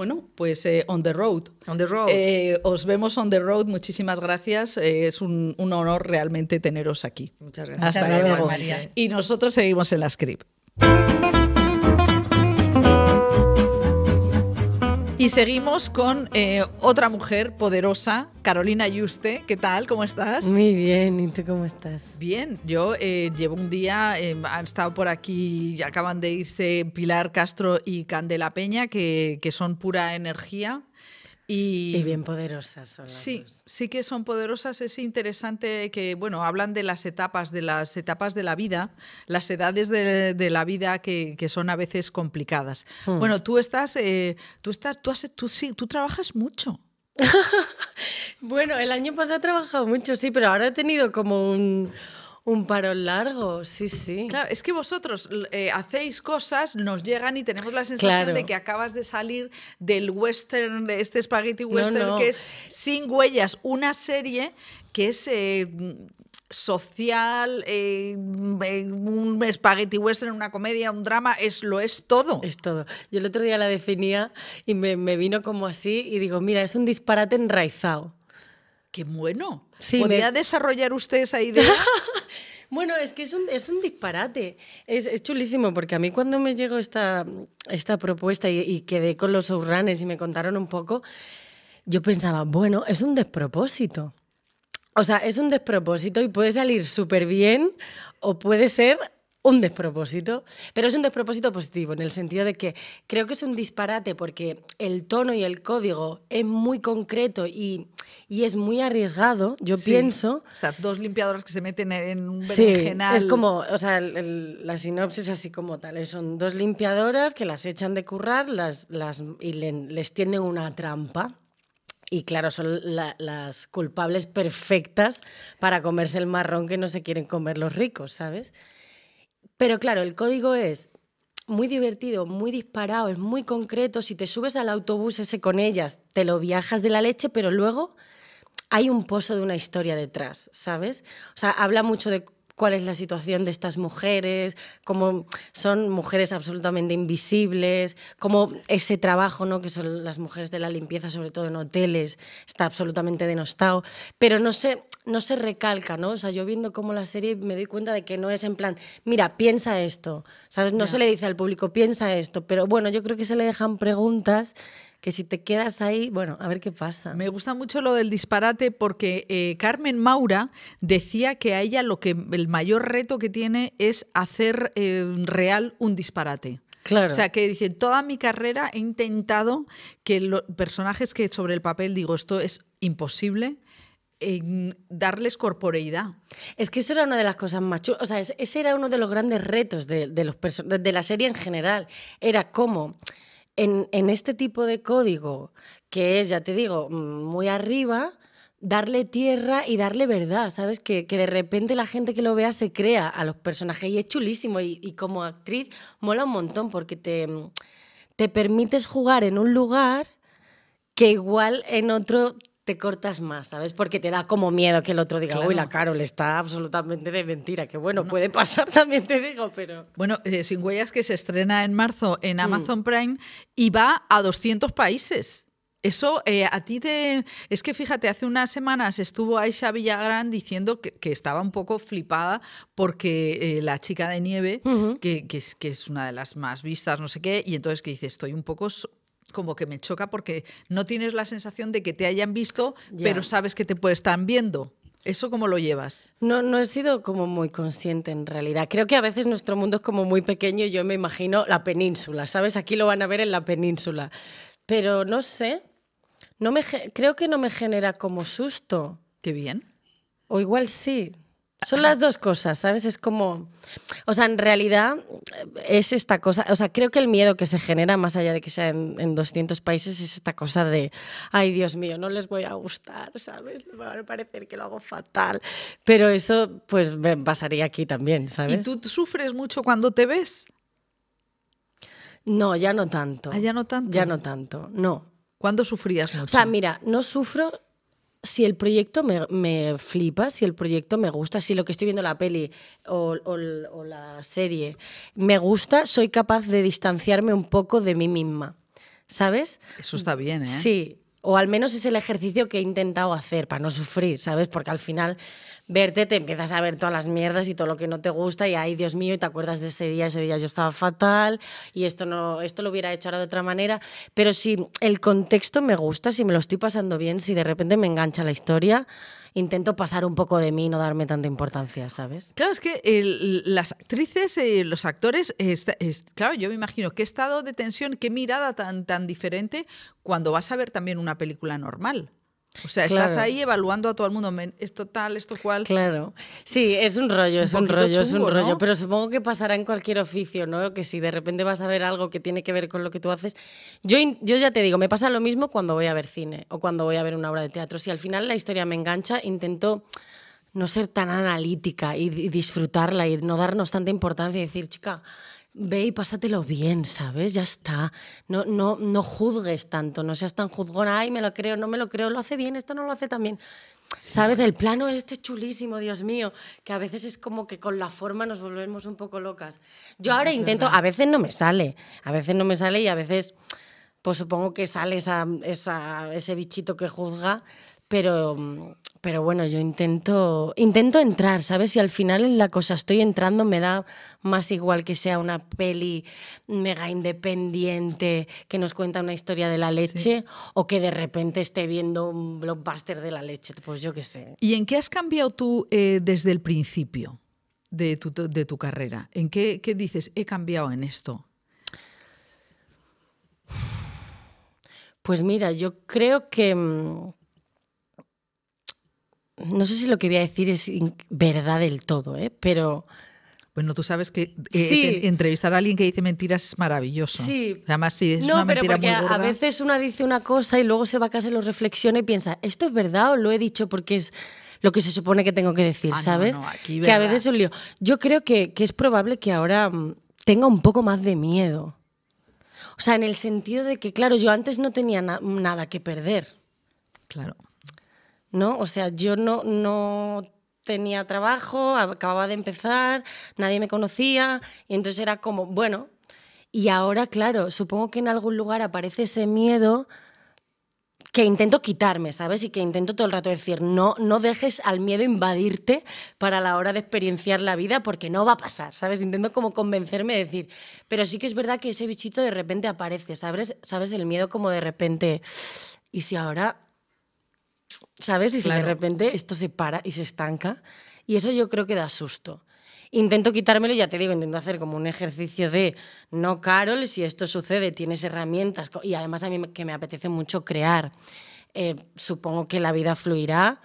Bueno, pues eh, on the road. On the road. Eh, os vemos on the road. Muchísimas gracias. Eh, es un, honor realmente teneros aquí. Muchas gracias. Hasta luego. María. Y nosotros seguimos en la script. Y seguimos con eh, otra mujer poderosa, Carolina Yuste. ¿Qué tal? ¿Cómo estás? Muy bien, ¿y tú cómo estás? Bien, yo eh, llevo un día, em, han estado por aquí, acaban de irse Pilar Castro y Candela Peña, que, que son pura energía. Y, bien
poderosas son
Sí, sí que son poderosas. Es interesante que, bueno, hablan de las etapas, de las etapas de la vida, las edades de, la vida que, son a veces complicadas. Mm. Bueno, tú estás, eh, tú estás, tú sí, tú trabajas mucho.
bueno, el año pasado he trabajado mucho, sí, pero ahora he tenido como un un paro largo, sí, sí. Claro, es que vosotros eh, hacéis cosas,
nos llegan y tenemos la sensación de que acabas de salir del western, de este Spaghetti western que es Sin Huellas, una serie que es eh,
social, eh, mm, un Spaghetti western, una comedia, un drama, es lo es todo. Es todo. Yo el otro día la definía y me, vino como así y digo, mira, es un disparate enraizado. ¡Qué bueno! ¿Podría desarrollar usted esa idea? Bueno, es que es un, es un disparate. Es, chulísimo, porque a mí cuando me llegó esta, esta propuesta y, quedé con los showrunners y me contaron un poco, yo pensaba, bueno, es un despropósito. O sea, es un despropósito y puede salir súper bien o puede ser un despropósito, pero es un despropósito positivo, en el sentido de que creo que es un disparate porque el tono y el código es muy concreto y, y es muy arriesgado, yo pienso. O Estas dos limpiadoras que se meten en un berenjenal. Sí, es como, o sea, la sinopsis así como tal, son dos limpiadoras que las echan de currar las, las, y les tienden una trampa. Y claro, son las culpables perfectas para comerse el marrón que no se quieren comer los ricos, ¿sabes? Pero claro, el código es muy divertido, muy disparado, es muy concreto. Si te subes al autobús ese con ellas, te lo viajas de la leche, pero luego hay un pozo de una historia detrás, ¿sabes? O sea, habla mucho de cuál es la situación de estas mujeres, cómo son mujeres absolutamente invisibles, cómo ese trabajo, ¿no? que son las mujeres de la limpieza, sobre todo en hoteles, está absolutamente denostado. Pero no sé, no se recalca, ¿no? O sea, yo viendo cómo la serie me doy cuenta de que no es en plan, mira, piensa esto, ¿sabes? No se le dice al público, piensa esto, pero bueno, yo creo que se le dejan preguntas que si te quedas ahí, bueno, a ver qué pasa. Me gusta mucho lo del disparate porque eh, Carmen Maura decía que a ella
lo que el mayor reto que tiene es hacer eh, real un disparate. Claro. O sea, que dice, toda mi carrera he intentado que los personajes que sobre el papel
digo esto es imposible, en darles corporeidad. Es que eso era una de las cosas más chulas. O sea, ese era uno de los grandes retos de, de los de la serie en general. Era cómo en, en, este tipo de código, que es, ya te digo, mm, muy arriba, darle tierra y darle verdad, ¿sabes? Que, de repente la gente que lo vea se crea a los personajes y es chulísimo. Y, como actriz mola un montón porque te, te permites jugar en un lugar que igual en otro cortas más, ¿sabes? Porque te da como miedo que el otro diga, uy, la Carol está absolutamente de mentira, que bueno, puede pasar también, te digo, pero... Bueno, eh, Sin Huellas que se estrena en
marzo en mm. Amazon Prime y va a 200 países. Eso eh, a ti te... Es que fíjate, hace unas semanas estuvo Aisha Villagrán diciendo que, estaba un poco flipada porque eh, la chica de nieve, que, que, es, que es una de las más vistas, no sé qué, y entonces que dice, estoy un poco como que me choca porque no tienes la sensación de que
te hayan visto, pero sabes que te están viendo.
¿Eso cómo lo llevas?
No, no he sido como muy consciente en realidad. Creo que a veces nuestro mundo es como muy pequeño y yo me imagino la península, ¿sabes? Aquí lo van a ver en la península. Pero no sé, no me, creo que no me genera como susto. Qué bien. O igual sí, son las dos cosas, ¿sabes? Es como, o sea, en realidad eh, es esta cosa, o sea, creo que el miedo que se genera, más allá de que sea en, 200 países, es esta cosa de, ay Dios mío, no les voy a gustar, ¿sabes? Me va a parecer que lo hago fatal, pero eso pues pasaría aquí también, ¿sabes? ¿Y
tú sufres mucho cuando te ves?
No, ya no tanto. Ah, ya no tanto? Ya no tanto, no. ¿Cuándo sufrías mucho? O sea, mira, no sufro si el proyecto me, flipa, si el proyecto me gusta, si lo que estoy viendo la peli o, o, la serie me gusta, soy capaz de distanciarme un poco de mí misma. ¿Sabes? Eso está bien, ¿eh? Sí, o al menos es el ejercicio que he intentado hacer para no sufrir, ¿sabes? Porque al final verte te empiezas a ver todas las mierdas y todo lo que no te gusta y ay, Dios mío, y te acuerdas de ese día, ese día yo estaba fatal y esto no esto lo hubiera hecho ahora de otra manera, pero si el contexto me gusta, si me lo estoy pasando bien, si de repente me engancha la historia, intento pasar un poco de mí y no darme tanta importancia, ¿sabes?
Claro, es que las actrices, eh, los actores, claro, yo me imagino qué estado de tensión, qué mirada tan, tan diferente cuando vas a ver también una película normal.
O sea, estás ahí evaluando a todo el mundo, esto tal, esto cual. Claro. Sí, es un rollo, es un, rollo, es un rollo. Pero supongo que pasará en cualquier oficio, ¿no? Que si de repente vas a ver algo que tiene que ver con lo que tú haces. Yo, yo ya te digo, me pasa lo mismo cuando voy a ver cine o cuando voy a ver una obra de teatro. Si al final la historia me engancha, intento no ser tan analítica y disfrutarla y no darnos tanta importancia y decir, chica, ve y pásatelo bien, ¿sabes? Ya está. No, no, no juzgues tanto, no seas tan juzgona, ay, me lo creo, no me lo creo, lo hace bien, esto no lo hace tan bien. ¿Sabes? El plano este chulísimo, Dios mío, que a veces es como que con la forma nos volvemos un poco locas. Yo ahora intento, a veces no me sale, a veces no me sale y a veces, pues supongo que sale ese bichito que juzga, pero mm, pero bueno, yo intento, intento entrar, ¿sabes? Y al final en la cosa estoy entrando, me da más igual que sea una peli mega independiente que nos cuenta una historia de la leche o que de repente esté viendo un blockbuster de la leche, pues yo qué sé.
¿Y en qué has cambiado tú eh, desde el principio de tu, de tu carrera? ¿En qué dices, he cambiado en esto?
Pues mira, yo creo que mm, no sé si lo que voy a decir es verdad del todo, ¿eh? pero... Bueno, tú sabes que eh, entrevistar a alguien que dice mentiras es
maravilloso. Sí. Además, sí, es no, una mentira porque muy A veces
una dice una cosa y luego se va a casa y lo reflexiona y piensa, ¿esto es verdad o lo he dicho porque es lo que se supone que tengo que decir, ah, ¿sabes? que a veces es un lío. Yo creo que, es probable que ahora mm, tenga un poco más de miedo. O sea, en el sentido de que, claro, yo antes no tenía nada que perder. Claro. ¿no? O sea, yo no, no tenía trabajo, acababa de empezar, nadie me conocía, y entonces era como, bueno, y ahora, claro, supongo que en algún lugar aparece ese miedo que intento quitarme, ¿sabes? Y que intento todo el rato decir, no, no dejes al miedo invadirte para la hora de experienciar la vida porque no va a pasar, ¿sabes? Intento como convencerme de decir, pero sí que es verdad que ese bichito de repente aparece, ¿sabes? ¿Sabes? El miedo como de repente, ¿y si ahora ¿sabes? Y si de repente esto se para y se estanca. Y eso yo creo que da susto. Intento quitármelo, ya te digo, intento hacer como un ejercicio de, no, Carol, si esto sucede, tienes herramientas. Y además a mí que me apetece mucho crear. Eh, supongo que la vida fluirá,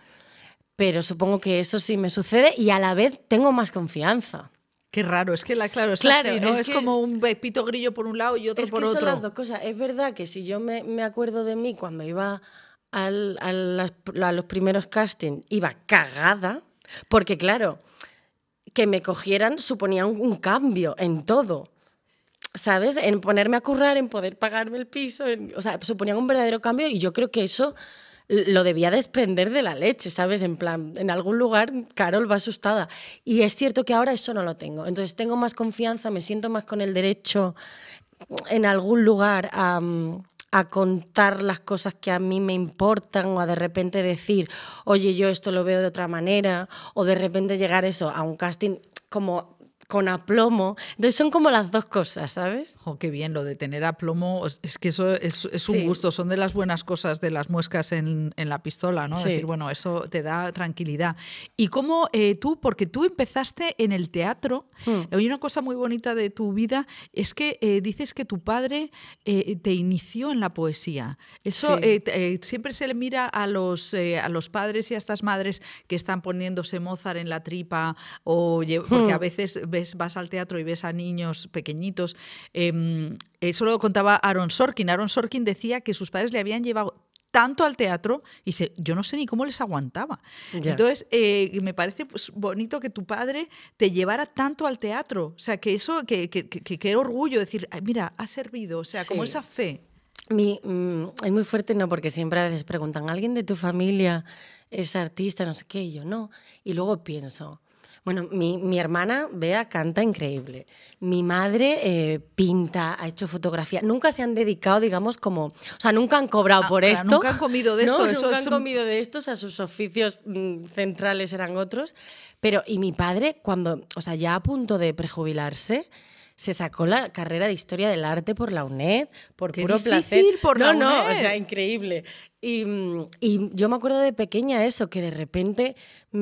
pero supongo que eso sí me sucede y a la vez tengo más confianza. Qué raro, es que la, claro, es claro, ¿no? Es, como un pepito grillo por un lado y otro por que otro. Son las dos cosas. Es verdad que si yo me, me acuerdo de mí cuando iba a, los primeros castings iba cagada, porque claro, que me cogieran suponía un, cambio en todo. ¿Sabes? En ponerme a currar, en poder pagarme el piso. o sea, suponía un verdadero cambio y yo creo que eso lo debía desprender de la leche, ¿sabes? En plan, en algún lugar Carol va asustada. Y es cierto que ahora eso no lo tengo. Entonces tengo más confianza, me siento más con el derecho en algún lugar a, mm, a contar las cosas que a mí me importan o a de repente decir, oye, yo esto lo veo de otra manera, o de repente llegar eso a un casting como con aplomo. Entonces son como las dos cosas, ¿sabes? Oh, qué
bien, lo de tener aplomo, es que eso es, un gusto, son de las buenas cosas de las muescas en, en la pistola, ¿no? Decir, bueno, eso te da tranquilidad. ¿Y cómo eh, tú, porque tú empezaste en el teatro, mm. una cosa muy bonita de tu vida es que eh, dices que tu padre eh, te inició en la poesía. Eso siempre se le mira a los, a los padres y a estas madres que están poniéndose Mozart en la tripa, o porque mm. a veces vas al teatro y ves a niños pequeñitos. Em, eh, eso lo contaba Aaron Sorkin. Aaron Sorkin decía que sus padres le habían llevado tanto al teatro, dice, yo no sé ni cómo les aguantaba. Entonces, eh, me parece pues, bonito que tu padre te llevara tanto al teatro. O sea, que eso, que, que, orgullo decir, mira, ha servido. O sea, como esa fe.
Mi, mm, es muy fuerte, no, porque siempre a veces preguntan, ¿alguien de tu familia es artista? No sé qué, y yo no. Y luego pienso, bueno, mi, hermana, Bea, canta increíble. Mi madre eh, pinta, ha hecho fotografía. Nunca se han dedicado, digamos, como. O sea, nunca han cobrado ah, por esto. Nunca han comido de esto. nunca han comido de esto. O sea, sus oficios mm, centrales eran otros. Pero, y mi padre, cuando. O sea, ya a punto de prejubilarse se sacó la carrera de historia del arte por la UNED, por Qué puro placer. Por no, no, o sea, increíble. Y, yo me acuerdo de pequeña eso, que de repente mm,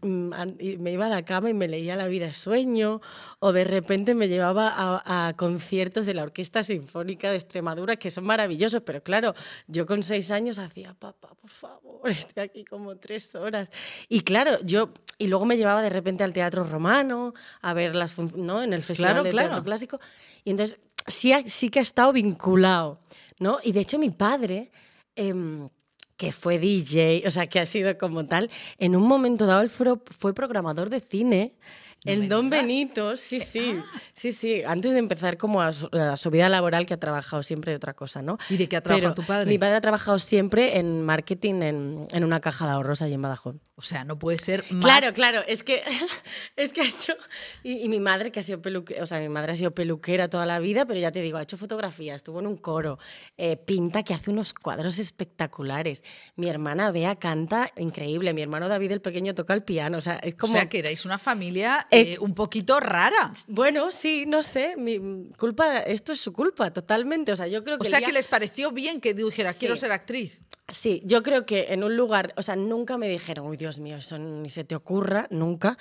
me, iba a la cama y me leía La vida es sueño, o de repente me llevaba a, conciertos de la Orquesta Sinfónica de Extremadura, que son maravillosos, pero claro, yo con seis años hacía, papá, por favor, estoy aquí como tres horas. Y claro, yo, y luego me llevaba de repente al Teatro Romano, a ver las ¿no? en el Festival de Teatro Clásico. Y entonces sí, sí que ha estado vinculado, ¿no? Y de hecho mi padre Em, que fue DJ, o sea, que ha sido como tal, en un momento dado fue programador de cine en Don Benito, sí, eh, sí, ah. sí, sí, antes de empezar como a su, vida laboral que ha trabajado siempre de otra cosa, ¿no? ¿Y de qué ha trabajado tu padre? Mi padre ha trabajado siempre en marketing en, una caja de ahorros allí en Badajoz. O sea, no puede ser más... Claro, claro, es que, es que ha hecho... Y, mi madre que ha sido peluquera, o sea, mi madre ha sido peluquera toda la vida, pero ya te digo, ha hecho fotografías, estuvo en un coro, eh, pinta que hace unos cuadros espectaculares. Mi hermana Bea canta increíble, mi hermano David el pequeño toca el piano, o sea, es como... O sea, que erais una familia eh, eh, un poquito rara. Bueno, sí, no sé. Mi culpa, esto es su culpa, totalmente. O sea, yo creo que. O sea, que les pareció bien que dijera, quiero ser actriz. Sí, yo creo que en un lugar. O sea, nunca me dijeron, uy, Dios mío, eso ni se te ocurra, nunca.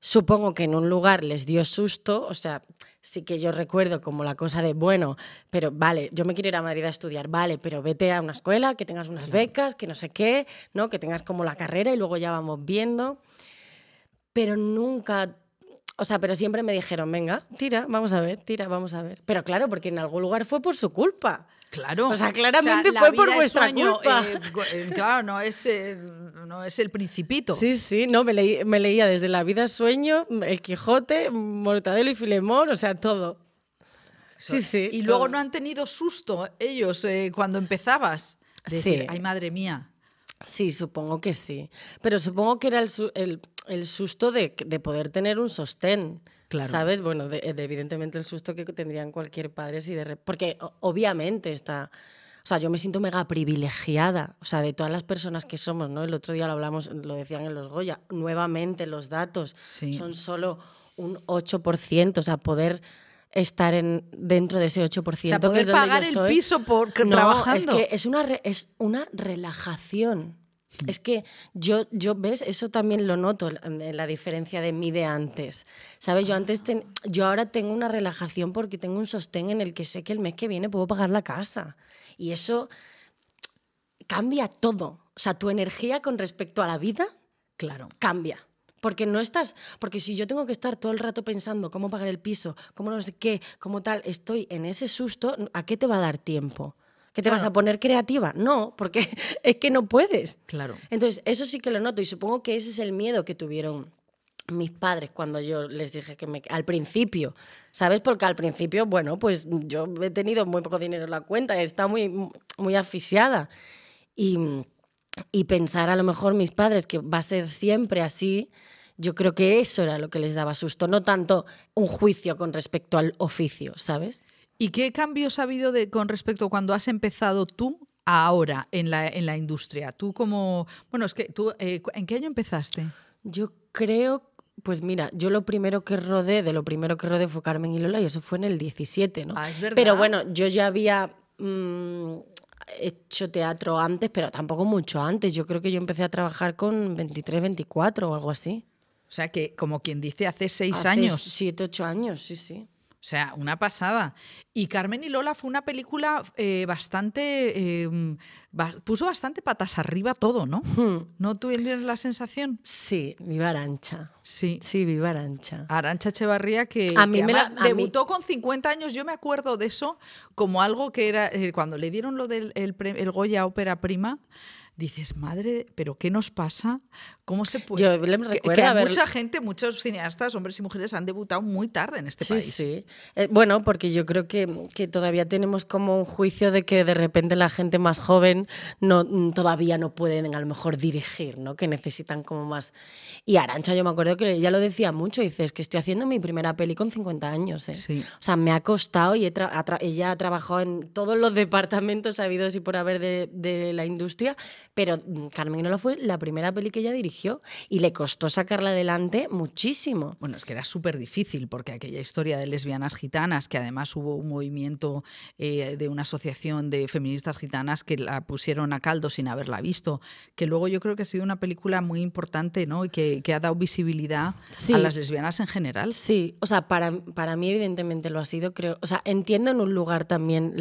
Supongo que en un lugar les dio susto, o sea, sí que yo recuerdo como la cosa de, bueno, pero vale, yo me quiero ir a Madrid a estudiar, vale, pero vete a una escuela, que tengas unas becas, que no sé qué, ¿no? Que tengas como la carrera y luego ya vamos viendo. Pero nunca o sea, pero siempre me dijeron, venga, tira, vamos a ver, tira, vamos a ver. Pero claro, porque en algún lugar fue por su culpa.
Claro. O sea, claramente fue por vuestra culpa. Eh, eh,
claro, no es, no es el principito. Sí, sí, no, me, leía desde La vida sueño, El Quijote, Mortadelo y Filemón, o sea, todo. Sí, sí. Y luego no
han tenido susto ellos eh, cuando empezabas. sí. ay, madre mía.
Sí, supongo que sí. Pero supongo que era el, el el susto de, poder tener un sostén. Claro. ¿Sabes? Bueno, evidentemente el susto que tendrían cualquier padre si Porque obviamente está. O sea, yo me siento mega privilegiada. O sea, de todas las personas que somos, ¿no? El otro día lo hablamos, lo decían en los Goya. Nuevamente, los datos son solo un 8%. O sea, poder estar en, dentro de ese 8%. O sea, poder pagar el piso por no, trabajando. Es que una, es una relajación. Es que yo, ¿ves? Eso también lo noto, la, eh, la diferencia de mí de antes. ¿Sabes? Yo antes, yo ahora tengo una relajación porque tengo un sostén en el que sé que el mes que viene puedo pagar la casa. Y eso cambia todo. O sea, tu energía con respecto a la vida, claro, cambia. Porque no estás, porque si yo tengo que estar todo el rato pensando cómo pagar el piso, cómo no sé qué, cómo tal, estoy en ese susto, ¿a qué te va a dar tiempo? ¿Que te vas a poner creativa? No, porque es que no puedes. Claro. Entonces, eso sí que lo noto y supongo que ese es el miedo que tuvieron mis padres cuando yo les dije que me al principio, ¿sabes? Porque al principio, bueno, pues yo he tenido muy poco dinero en la cuenta, está muy muy asfixiada. Y, y pensar a lo mejor mis padres que va a ser siempre así, yo creo que eso era lo que les daba susto, no tanto un juicio con respecto al oficio, ¿sabes? ¿Y qué
cambios ha habido con respecto a cuando has empezado tú ahora en la, en la industria? Tú
como, bueno, es que tú, eh, ¿en qué año empezaste? Yo creo, pues mira, yo lo primero que rodé, de lo primero que rodé fue Carmen y Lola y eso fue en el 17, ¿no? Ah, es verdad. Pero bueno, yo ya había... Mm, hecho teatro antes, pero tampoco mucho antes. Yo creo que yo empecé a trabajar con 23, 24 o algo así. O sea que, como quien dice, hace seis años. Siete, ocho años, sí, sí. O sea, una pasada. Y Carmen
y Lola fue una película eh, bastante. Em, puso bastante patas arriba todo, ¿no? Hmm. ¿No tuvieron la sensación? Sí, viva Arancha. Sí. Sí, viva Arancha. Arancha Echevarría, que, a mí me debutó con 50 años. Yo me acuerdo de eso como algo que era. Eh, cuando le dieron lo del el, el Goya Ópera Prima dices, madre, ¿pero qué nos pasa? ¿Cómo se puede? mucha gente, muchos cineastas, hombres y mujeres, han debutado muy tarde en este país.
Sí, eh, bueno, porque yo creo que, todavía tenemos como un juicio de que de repente la gente más joven no, mm, todavía no pueden a lo mejor dirigir, ¿no? Que necesitan como más... Y Arancha, yo me acuerdo que ella lo decía mucho, dices que estoy haciendo mi primera peli con 50 años, ¿eh? O sea, me ha costado y ella ha trabajado en todos los departamentos habidos y por haber de la industria pero mm, no lo fue la primera peli que ella dirigió y le costó sacarla adelante muchísimo. Bueno, es que era súper difícil porque aquella historia de lesbianas gitanas, que además hubo un movimiento
eh, de una asociación de feministas gitanas que la pusieron a caldo sin haberla visto, que luego yo creo que ha sido una película muy importante ¿no? y que, ha dado visibilidad a las
lesbianas en general. Sí, o sea, para, para mí evidentemente lo ha sido, creo. O sea, entiendo en un lugar también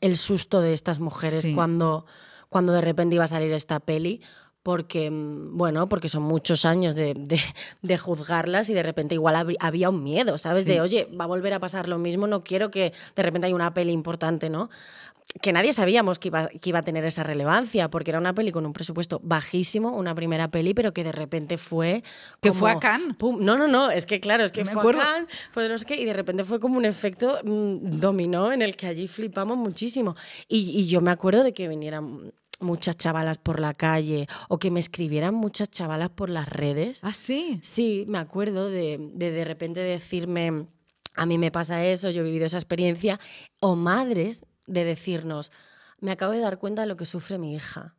el susto de estas mujeres cuando cuando de repente iba a salir esta peli, porque, mm, bueno, porque son muchos años de, juzgarlas y de repente igual había un miedo, ¿sabes? De, oye, va a volver a pasar lo mismo, no quiero que de repente haya una peli importante, ¿no? Que nadie sabíamos que iba, que iba a tener esa relevancia, porque era una peli con un presupuesto bajísimo, una primera peli, pero que de repente fue... que fue a Cannes. no, no, no, es que claro, es que fue a Cannes, fue de los que y de repente fue como un efecto mm, dominó en el que allí flipamos muchísimo. Y, y yo me acuerdo de que vinieran muchas chavalas por la calle o que me escribieran muchas chavalas por las redes. ¿Ah, sí? Sí, me acuerdo de de, repente decirme, a mí me pasa eso, yo he vivido esa experiencia, o madres de decirnos, me acabo de dar cuenta de lo que sufre mi hija.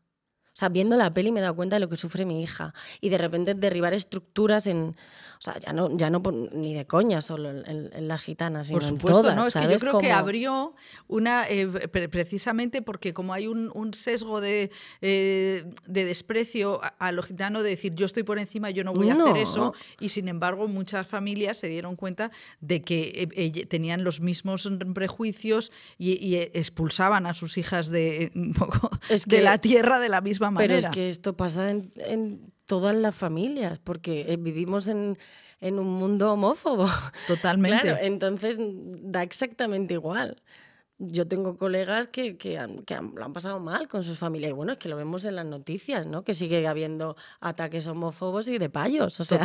O sea, viendo la peli me he dado cuenta de lo que sufre mi hija. Y de repente derribar estructuras en, o sea, ya no, ya no ni de coña solo en, en la gitana, sino Por supuesto, ¿no? Es que yo creo que
abrió una, eh, precisamente porque como hay un, sesgo de, eh, desprecio a, lo gitano de decir yo estoy por encima, yo no voy a hacer eso, y sin embargo muchas familias se dieron cuenta de que eh, tenían los mismos prejuicios
y, expulsaban a sus hijas de, de la tierra de la misma manera. Pero es que esto pasa en todas las familias, porque eh, vivimos en, un mundo homófobo. Totalmente. Claro, entonces mm, da exactamente igual yo tengo colegas que, que, han, lo han pasado mal con sus familias. Y bueno, es que lo vemos en las noticias, ¿no? Que sigue habiendo ataques homófobos y de payos. O sea,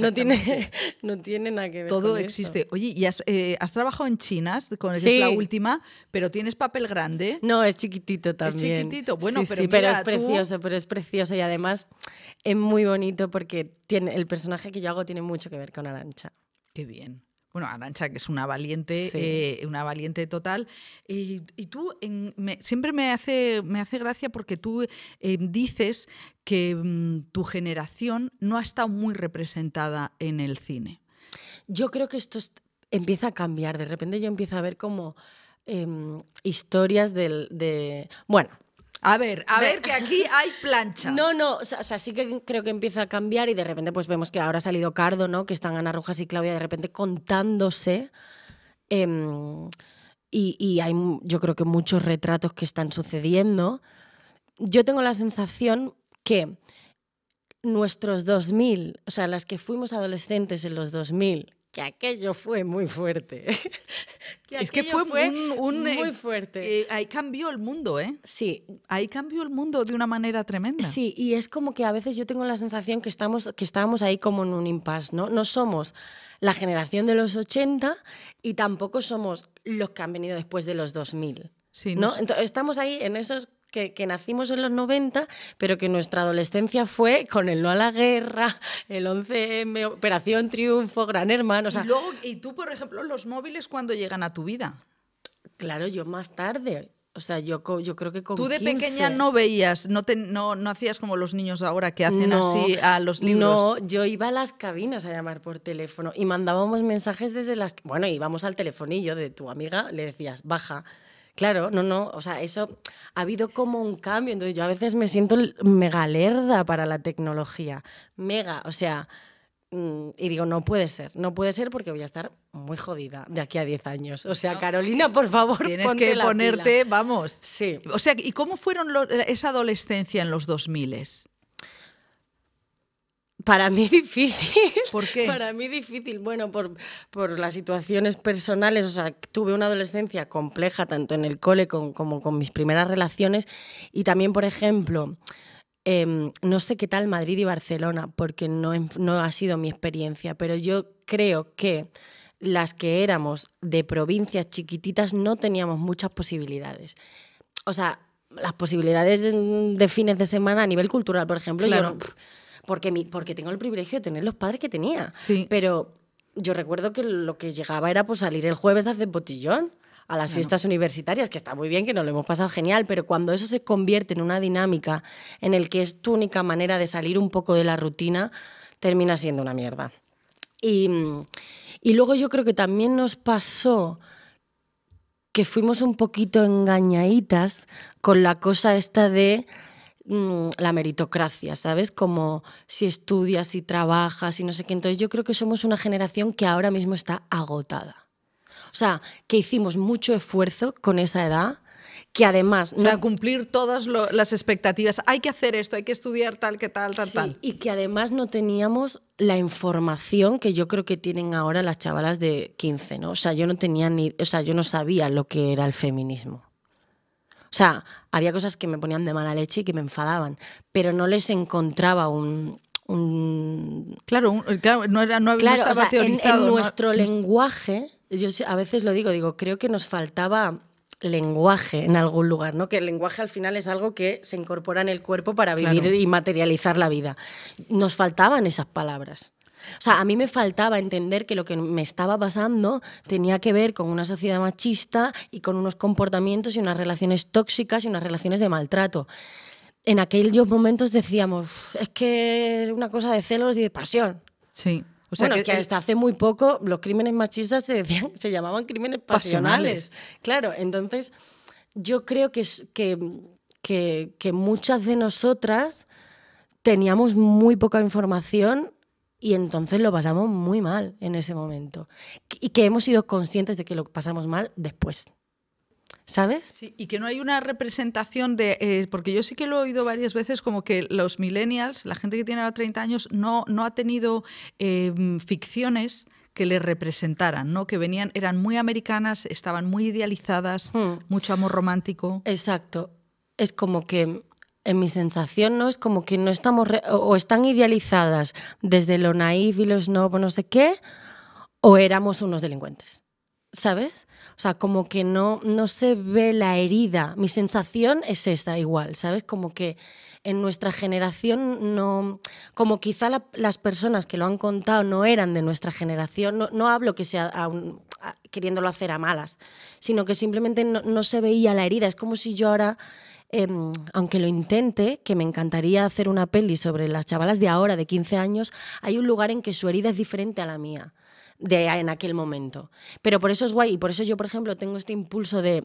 no tiene, no nada que ver. Todo existe. Oye, ¿y has, eh, trabajado en Chinas? Con sí. es la última, pero tienes papel grande. No, es chiquitito también. Es chiquitito, bueno, pero, es precioso, pero es precioso. Y además es muy bonito porque tiene, el personaje que yo hago tiene mucho que ver con Arancha. Qué bien bueno, Arancha, que es una valiente, eh, una valiente total.
Y, tú siempre me hace, me hace gracia porque tú eh, dices que mm, tu generación no ha estado muy representada en el cine.
Yo creo que esto empieza a cambiar. De repente yo empiezo a ver como em, historias del, de... Bueno, a ver, a ver, que aquí hay plancha. No, no, o sea, sí que creo que empieza a cambiar y de repente pues vemos que ahora ha salido Cardo, ¿no? Que están Ana Rojas y Claudia de repente contándose. Em, y, y, hay yo creo que muchos retratos que están sucediendo. Yo tengo la sensación que nuestros 2000, o sea, las que fuimos adolescentes en los 2000 que aquello fue muy fuerte.
es que fue, un, muy eh,
fuerte. Eh, ahí cambió el mundo, ¿eh? Sí. Ahí cambió el mundo de una manera tremenda. Sí, y es como que a veces yo tengo la sensación que, estamos, que estábamos ahí como en un impasse, ¿no? No somos la generación de los 80 y tampoco somos los que han venido después de los 2000. Sí, ¿no? Entonces, estamos ahí en esos que, nacimos en los 90, pero que nuestra adolescencia fue con el no a la guerra, el 11M, Operación Triunfo, Gran Hermano. y, tú, por ejemplo, los móviles cuando llegan a tu vida. Claro, yo más tarde. O sea, yo, yo creo que con Tú de pequeña no veías, no, te, no, hacías como los niños ahora que hacen así a los libros. No, yo iba a las cabinas a llamar por teléfono y mandábamos mensajes desde las... Bueno, íbamos al telefonillo de tu amiga, le decías, baja, Claro, no, no, o sea, eso ha habido como un cambio, entonces yo a veces me siento mega lerda para la tecnología, mega, o sea, mm, y digo, no puede ser, no puede ser porque voy a estar muy jodida de aquí a 10 años. O sea, Carolina, por favor. Tienes que ponerte, vamos. Sí. O sea, ¿y cómo fueron eh, esa adolescencia en los 2000? Para mí difícil. ¿Por qué? Para mí difícil, bueno, por, por, las situaciones personales. O sea, tuve una adolescencia compleja, tanto en el cole como con mis primeras relaciones. Y también, por ejemplo, em, no sé qué tal Madrid y Barcelona, porque no, no ha sido mi experiencia, pero yo creo que las que éramos de provincias chiquititas no teníamos muchas posibilidades. O sea, las posibilidades de fines de semana a nivel cultural, por ejemplo. Claro porque, tengo el privilegio de tener los padres que tenía. Pero yo recuerdo que lo que llegaba era pues, salir el jueves de botillón a las fiestas universitarias, que está muy bien, que nos lo hemos pasado genial, pero cuando eso se convierte en una dinámica en el que es tu única manera de salir un poco de la rutina, termina siendo una mierda. Y, y luego yo creo que también nos pasó que fuimos un poquito engañaditas con la cosa esta de Mm, la meritocracia, ¿sabes? Como si estudias, y trabajas y no sé qué. Entonces yo creo que somos una generación que ahora mismo está agotada. O sea, que hicimos mucho esfuerzo con esa edad, que además... O sea,
cumplir todas las expectativas. Hay que hacer esto, hay
que estudiar tal, que tal, tal, sí, Y que además no teníamos la información que yo creo que tienen ahora las chavalas de 15, ¿no? O sea, yo no tenía ni... O sea, yo no sabía lo que era el feminismo. O sea, había cosas que me ponían de mala leche y que me enfadaban, pero no les encontraba un, Claro, no era estaba en, nuestro lenguaje, yo a veces lo digo, digo, creo que nos faltaba lenguaje en algún lugar, ¿no? Que el lenguaje al final es algo que se incorpora en el cuerpo para vivir y materializar la vida. Nos faltaban esas palabras. O sea, a mí me faltaba entender que lo que me estaba pasando tenía que ver con una sociedad machista y con unos comportamientos y unas relaciones tóxicas y unas relaciones de maltrato. En aquellos momentos decíamos, es que es una cosa de celos y de pasión. Sí. bueno, que, es que hasta hace muy poco los crímenes machistas se, llamaban crímenes pasionales. Claro, entonces yo creo que, que, que muchas de nosotras teníamos muy poca información y entonces lo pasamos muy mal en ese momento. Y que hemos sido conscientes de que lo pasamos mal después. ¿Sabes? Sí, y que no hay una representación de. Eh, porque yo sí que lo he oído varias veces, como que
los millennials, la gente que tiene ahora 30 años, no, no ha tenido em, ficciones que les representaran, ¿no? Que venían, eran muy americanas, estaban muy idealizadas, hmm.
mucho amor romántico. Exacto. Es como que en mi sensación, ¿no? Es como que no estamos, o están idealizadas desde lo naif y los no, no sé qué, o éramos unos delincuentes, ¿sabes? O sea, como que no, no se ve la herida. Mi sensación es esa igual, ¿sabes? Como que en nuestra generación no, como quizá las personas que lo han contado no eran de nuestra generación, no, hablo que sea queriéndolo hacer a malas, sino que simplemente no, no se veía la herida. Es como si yo ahora Em, aunque lo intente, que me encantaría hacer una peli sobre las chavalas de ahora, de 15 años, hay un lugar en que su herida es diferente a la mía de en aquel momento. Pero por eso es guay y por eso yo, por ejemplo, tengo este impulso de,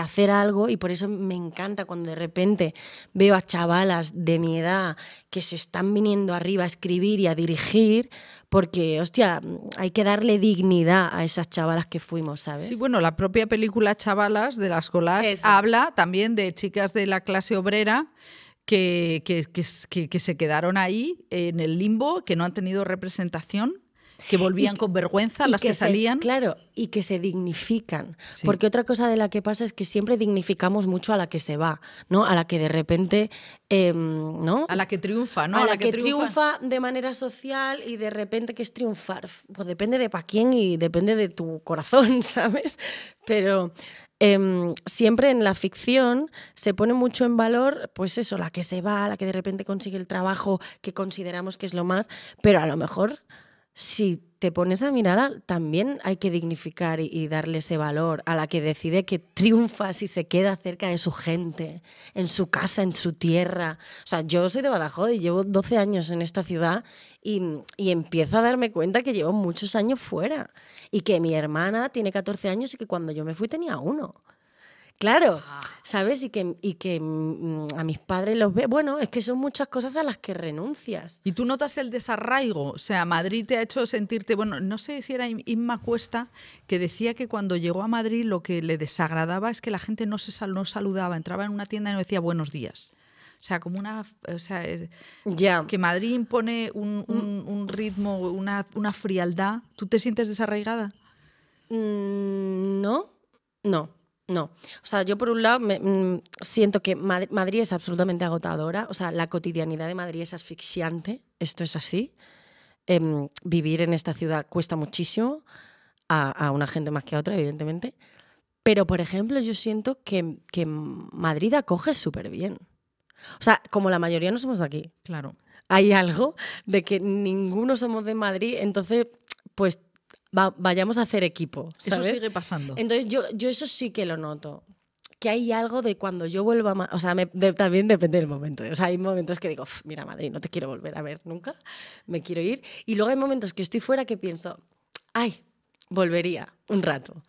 hacer algo y por eso me encanta cuando de repente veo a chavalas de mi edad que se están viniendo arriba a escribir y a dirigir, porque, hostia, hay que darle dignidad a esas chavalas que fuimos, ¿sabes? Sí, bueno, la propia película Chavalas
de las Colas habla también de chicas de la clase obrera. que, que, se quedaron ahí en el limbo, que no han tenido representación que volvían con
vergüenza las que, salían. claro, y que se dignifican. Porque otra cosa de la que pasa es que siempre dignificamos mucho a la que se va, ¿no? A la que de repente, em, ¿no? A la que triunfa, ¿no? A, la, que, triunfa de manera social y de repente que es triunfar. Pues depende de para quién y depende de tu corazón, ¿sabes? Pero em, siempre en la ficción se pone mucho en valor, pues eso, la que se va, la que de repente consigue el trabajo que consideramos que es lo más, pero a lo mejor si te pones a mirar, también hay que dignificar y, darle ese valor a la que decide que triunfa si se queda cerca de su gente, en su casa, en su tierra. O sea, yo soy de Badajoz y llevo 12 años en esta ciudad y, y empiezo a darme cuenta que llevo muchos años fuera y que mi hermana tiene 14 años y que cuando yo me fui tenía uno. Claro. Ah. ¿Sabes? Y que, que mm, a mis padres los ve. Bueno, es que son muchas cosas a las que renuncias. ¿Y tú notas el desarraigo? O sea, Madrid te ha hecho sentirte.
Bueno, no sé si era Inma Cuesta que decía que cuando llegó a Madrid lo que le desagradaba es que la gente no se saludaba. Entraba en una tienda y no decía buenos días. O sea, como una. O sea, eh, que Madrid impone un, mm. ritmo, una, frialdad. ¿Tú te sientes desarraigada? Mm, no,
no. No. O sea, yo por un lado mm, siento que Madrid, es absolutamente agotadora. O sea, la cotidianidad de Madrid es asfixiante. Esto es así. Em, vivir en esta ciudad cuesta muchísimo a, una gente más que a otra, evidentemente. Pero, por ejemplo, yo siento que, que Madrid acoge súper bien. O sea, como la mayoría no somos de aquí. Claro. Hay algo de que ninguno somos de Madrid, entonces, pues vayamos a hacer equipo. Eso sigue pasando. Entonces yo, yo eso sí que lo noto que hay algo de cuando yo vuelvo a... O sea, también depende del momento. ¿eh? O sea, hay momentos que digo, mira, Madrid, no te quiero volver a ver nunca, me quiero ir. Y luego hay momentos que estoy fuera que pienso, ay, volvería un rato.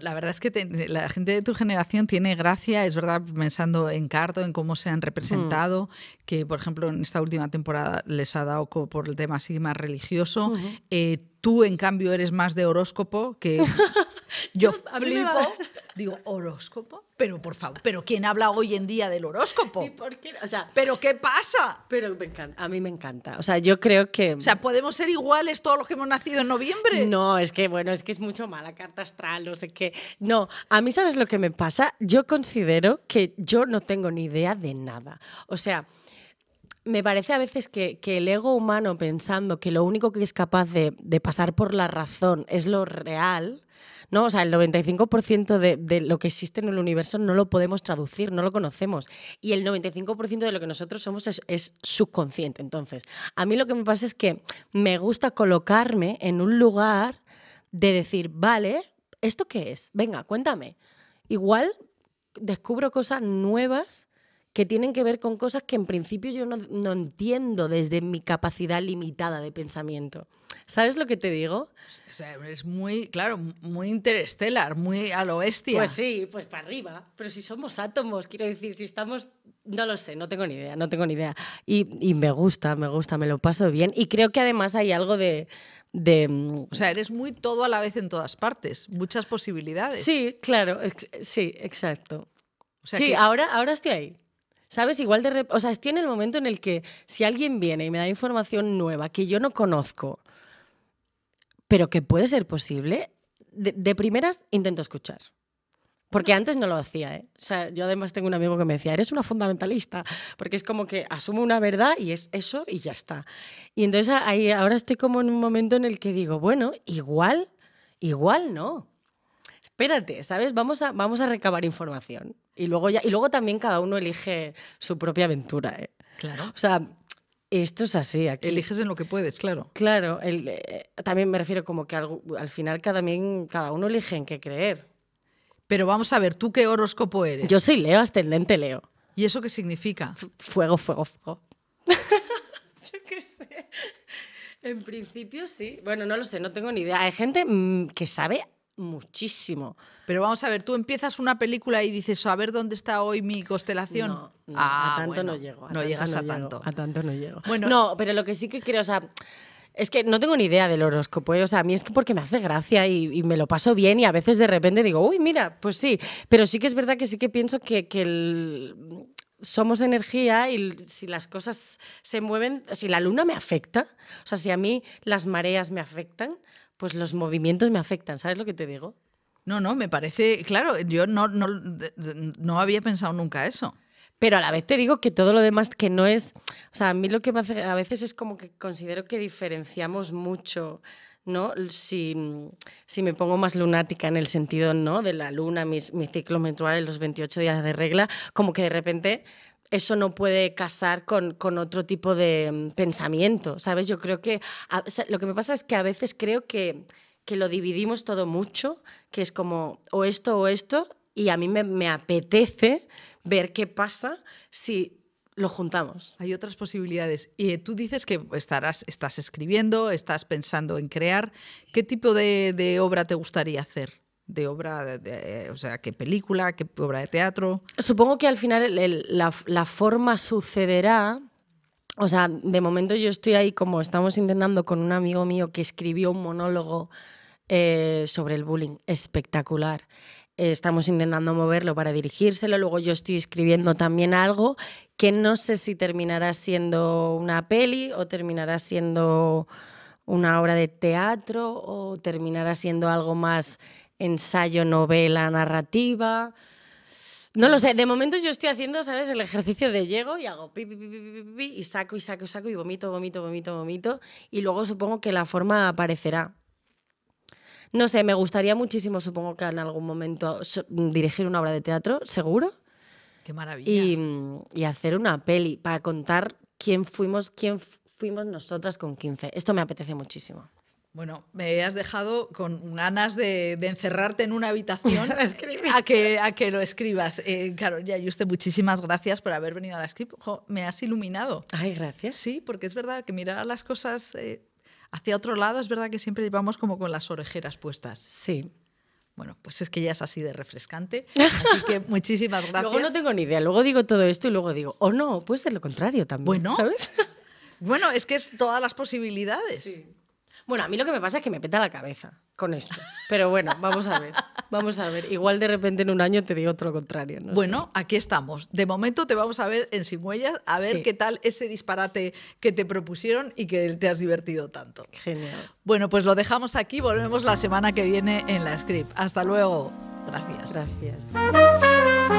La verdad es que
la gente de tu generación tiene gracia, es verdad, pensando en Cardo, en cómo se han representado, mm. que por ejemplo en esta última temporada les ha dado por el tema así más religioso. Eh, tú, en cambio, eres más de horóscopo, que Yo flipo, digo, horóscopo, pero por favor, pero ¿quién habla hoy en día del horóscopo? ¿Y por qué? O sea, ¿pero qué pasa?
Pero a mí me encanta. O sea, yo creo que... O sea, ¿podemos ser iguales todos los que hemos nacido en noviembre? No, es que, bueno, es que es mucho mala carta astral, no sé qué. No, a mí, ¿sabes lo que me pasa? Yo considero que yo no tengo ni idea de nada. O sea me parece a veces que, el ego humano pensando que lo único que es capaz de, de pasar por la razón es lo real, ¿no? O sea, el 95% de, de, lo que existe en el universo no lo podemos traducir, no lo conocemos. Y el 95% de lo que nosotros somos es, es subconsciente. Entonces, a mí lo que me pasa es que me gusta colocarme en un lugar de decir, vale, ¿esto qué es? Venga, cuéntame. Igual descubro cosas nuevas que tienen que ver con cosas que en principio yo no, no entiendo desde mi capacidad limitada de pensamiento. ¿Sabes lo que te digo?
es muy, claro, muy interestelar, muy a lo
bestia. Pues sí, pues para arriba. Pero si somos átomos, quiero decir, si estamos. No lo sé, no tengo ni idea, no tengo ni idea. Y, me gusta, me gusta, me lo paso bien. Y creo que además hay algo de. Mm, o sea, eres muy todo a la vez en todas partes, muchas posibilidades. Sí, claro, sí, exacto. sí, ahora, ahora estoy ahí. ¿Sabes? Igual de... O sea, estoy en el momento en el que si alguien viene y me da información nueva que yo no conozco, pero que puede ser posible, de, primeras intento escuchar. Porque antes no lo hacía, ¿eh? O sea, yo además tengo un amigo que me decía, eres una fundamentalista, porque es como que asumo una verdad y es eso y ya está. Y entonces ahí, ahora estoy como en un momento en el que digo, bueno, igual, igual no. Espérate, ¿sabes? Vamos a, vamos a recabar información. Y luego, ya, y luego también cada uno elige su propia aventura. ¿eh? Claro. O sea, esto es así. Aquí. Eliges en lo que puedes, claro. Claro, eh, también me refiero como que al, final cada, cada uno elige en qué creer. Pero vamos a ver, ¿tú qué horóscopo eres? Yo soy Leo, ascendente Leo. ¿Y eso qué significa? fuego, fuego, fuego. Yo qué sé. En principio sí. Bueno, no lo sé, no tengo ni idea. Hay gente mm, que sabe muchísimo. Pero vamos a ver, tú empiezas una
película y dices, a ver dónde está hoy mi constelación. No, ah, a tanto no llego. no llegas a tanto.
a tanto no llego. Bueno, no, pero lo que sí que creo, o sea, es que no tengo ni idea del horóscopo, ¿eh? o sea, a mí es que porque me hace gracia y, me lo paso bien y a veces de repente digo, uy, mira, pues sí, pero sí que es verdad que sí que pienso que, somos energía y si las cosas se mueven, si la luna me afecta, o sea, si a mí las mareas me afectan, pues los movimientos me afectan, ¿sabes lo que te digo?
No, no, me parece, claro, yo no, no,
no había pensado nunca eso. Pero a la vez te digo que todo lo demás que no es, o sea, a mí lo que a veces es como que considero que diferenciamos mucho. ¿no? Si, me pongo más lunática en el sentido ¿no? de la luna, mi ciclo menstrual en los 28 días de regla, como que de repente eso no puede casar con, otro tipo de mm, pensamiento, ¿sabes? Yo creo que lo que me pasa es que a veces creo que, lo dividimos todo mucho, que es como o esto o esto, y a mí me, apetece ver qué pasa si lo juntamos. Hay otras
posibilidades. Y eh, tú dices que estarás, estás escribiendo, estás pensando en crear.
¿Qué tipo de obra te gustaría hacer? de obra, eh, o sea, qué película, qué obra de teatro. Supongo que al final la, forma sucederá. O sea, de momento yo estoy ahí como estamos intentando con un amigo mío que escribió un monólogo eh, sobre el bullying espectacular. Eh, estamos intentando moverlo para dirigírselo, luego yo estoy escribiendo también algo que no sé si terminará siendo una peli o terminará siendo una obra de teatro o terminará siendo algo más ensayo, novela, narrativa. No lo sé, de momento yo estoy haciendo, ¿sabes? El ejercicio de llego y hago pi, y saco y saco y saco y vomito, vomito, vomito, vomito y luego supongo que la forma aparecerá. No sé, me gustaría muchísimo, supongo que en algún momento dirigir una obra de teatro, seguro. Qué maravilla. Y, y hacer una peli para contar quién fuimos, quién fuimos nosotras con 15. Esto me apetece muchísimo.
Bueno, me has dejado con ganas de, encerrarte en una habitación a, que, lo escribas. Eh, Carolina y usted muchísimas gracias por haber venido a la script. me has iluminado. Ay, gracias. Sí, porque es verdad que mirar las cosas eh, hacia otro lado es verdad que siempre llevamos
como con las orejeras puestas. Sí. Bueno, pues es que ya es así de refrescante. Así que muchísimas gracias. luego no tengo ni idea. Luego digo todo esto y luego digo, o oh, no, pues de lo contrario también. Bueno, ¿sabes? bueno, es que es todas las posibilidades. Sí. Bueno, a mí lo que me pasa es que me peta la cabeza con esto. Pero bueno, vamos a ver. Vamos a ver. Igual de repente en un año te digo otro contrario. bueno,
aquí estamos. De momento te vamos a ver en Sin Huellas a ver qué tal ese disparate que te propusieron y que te has divertido tanto. Genial. Bueno, pues lo dejamos aquí. Volvemos la semana que viene en la script. Hasta luego. Gracias.
Gracias.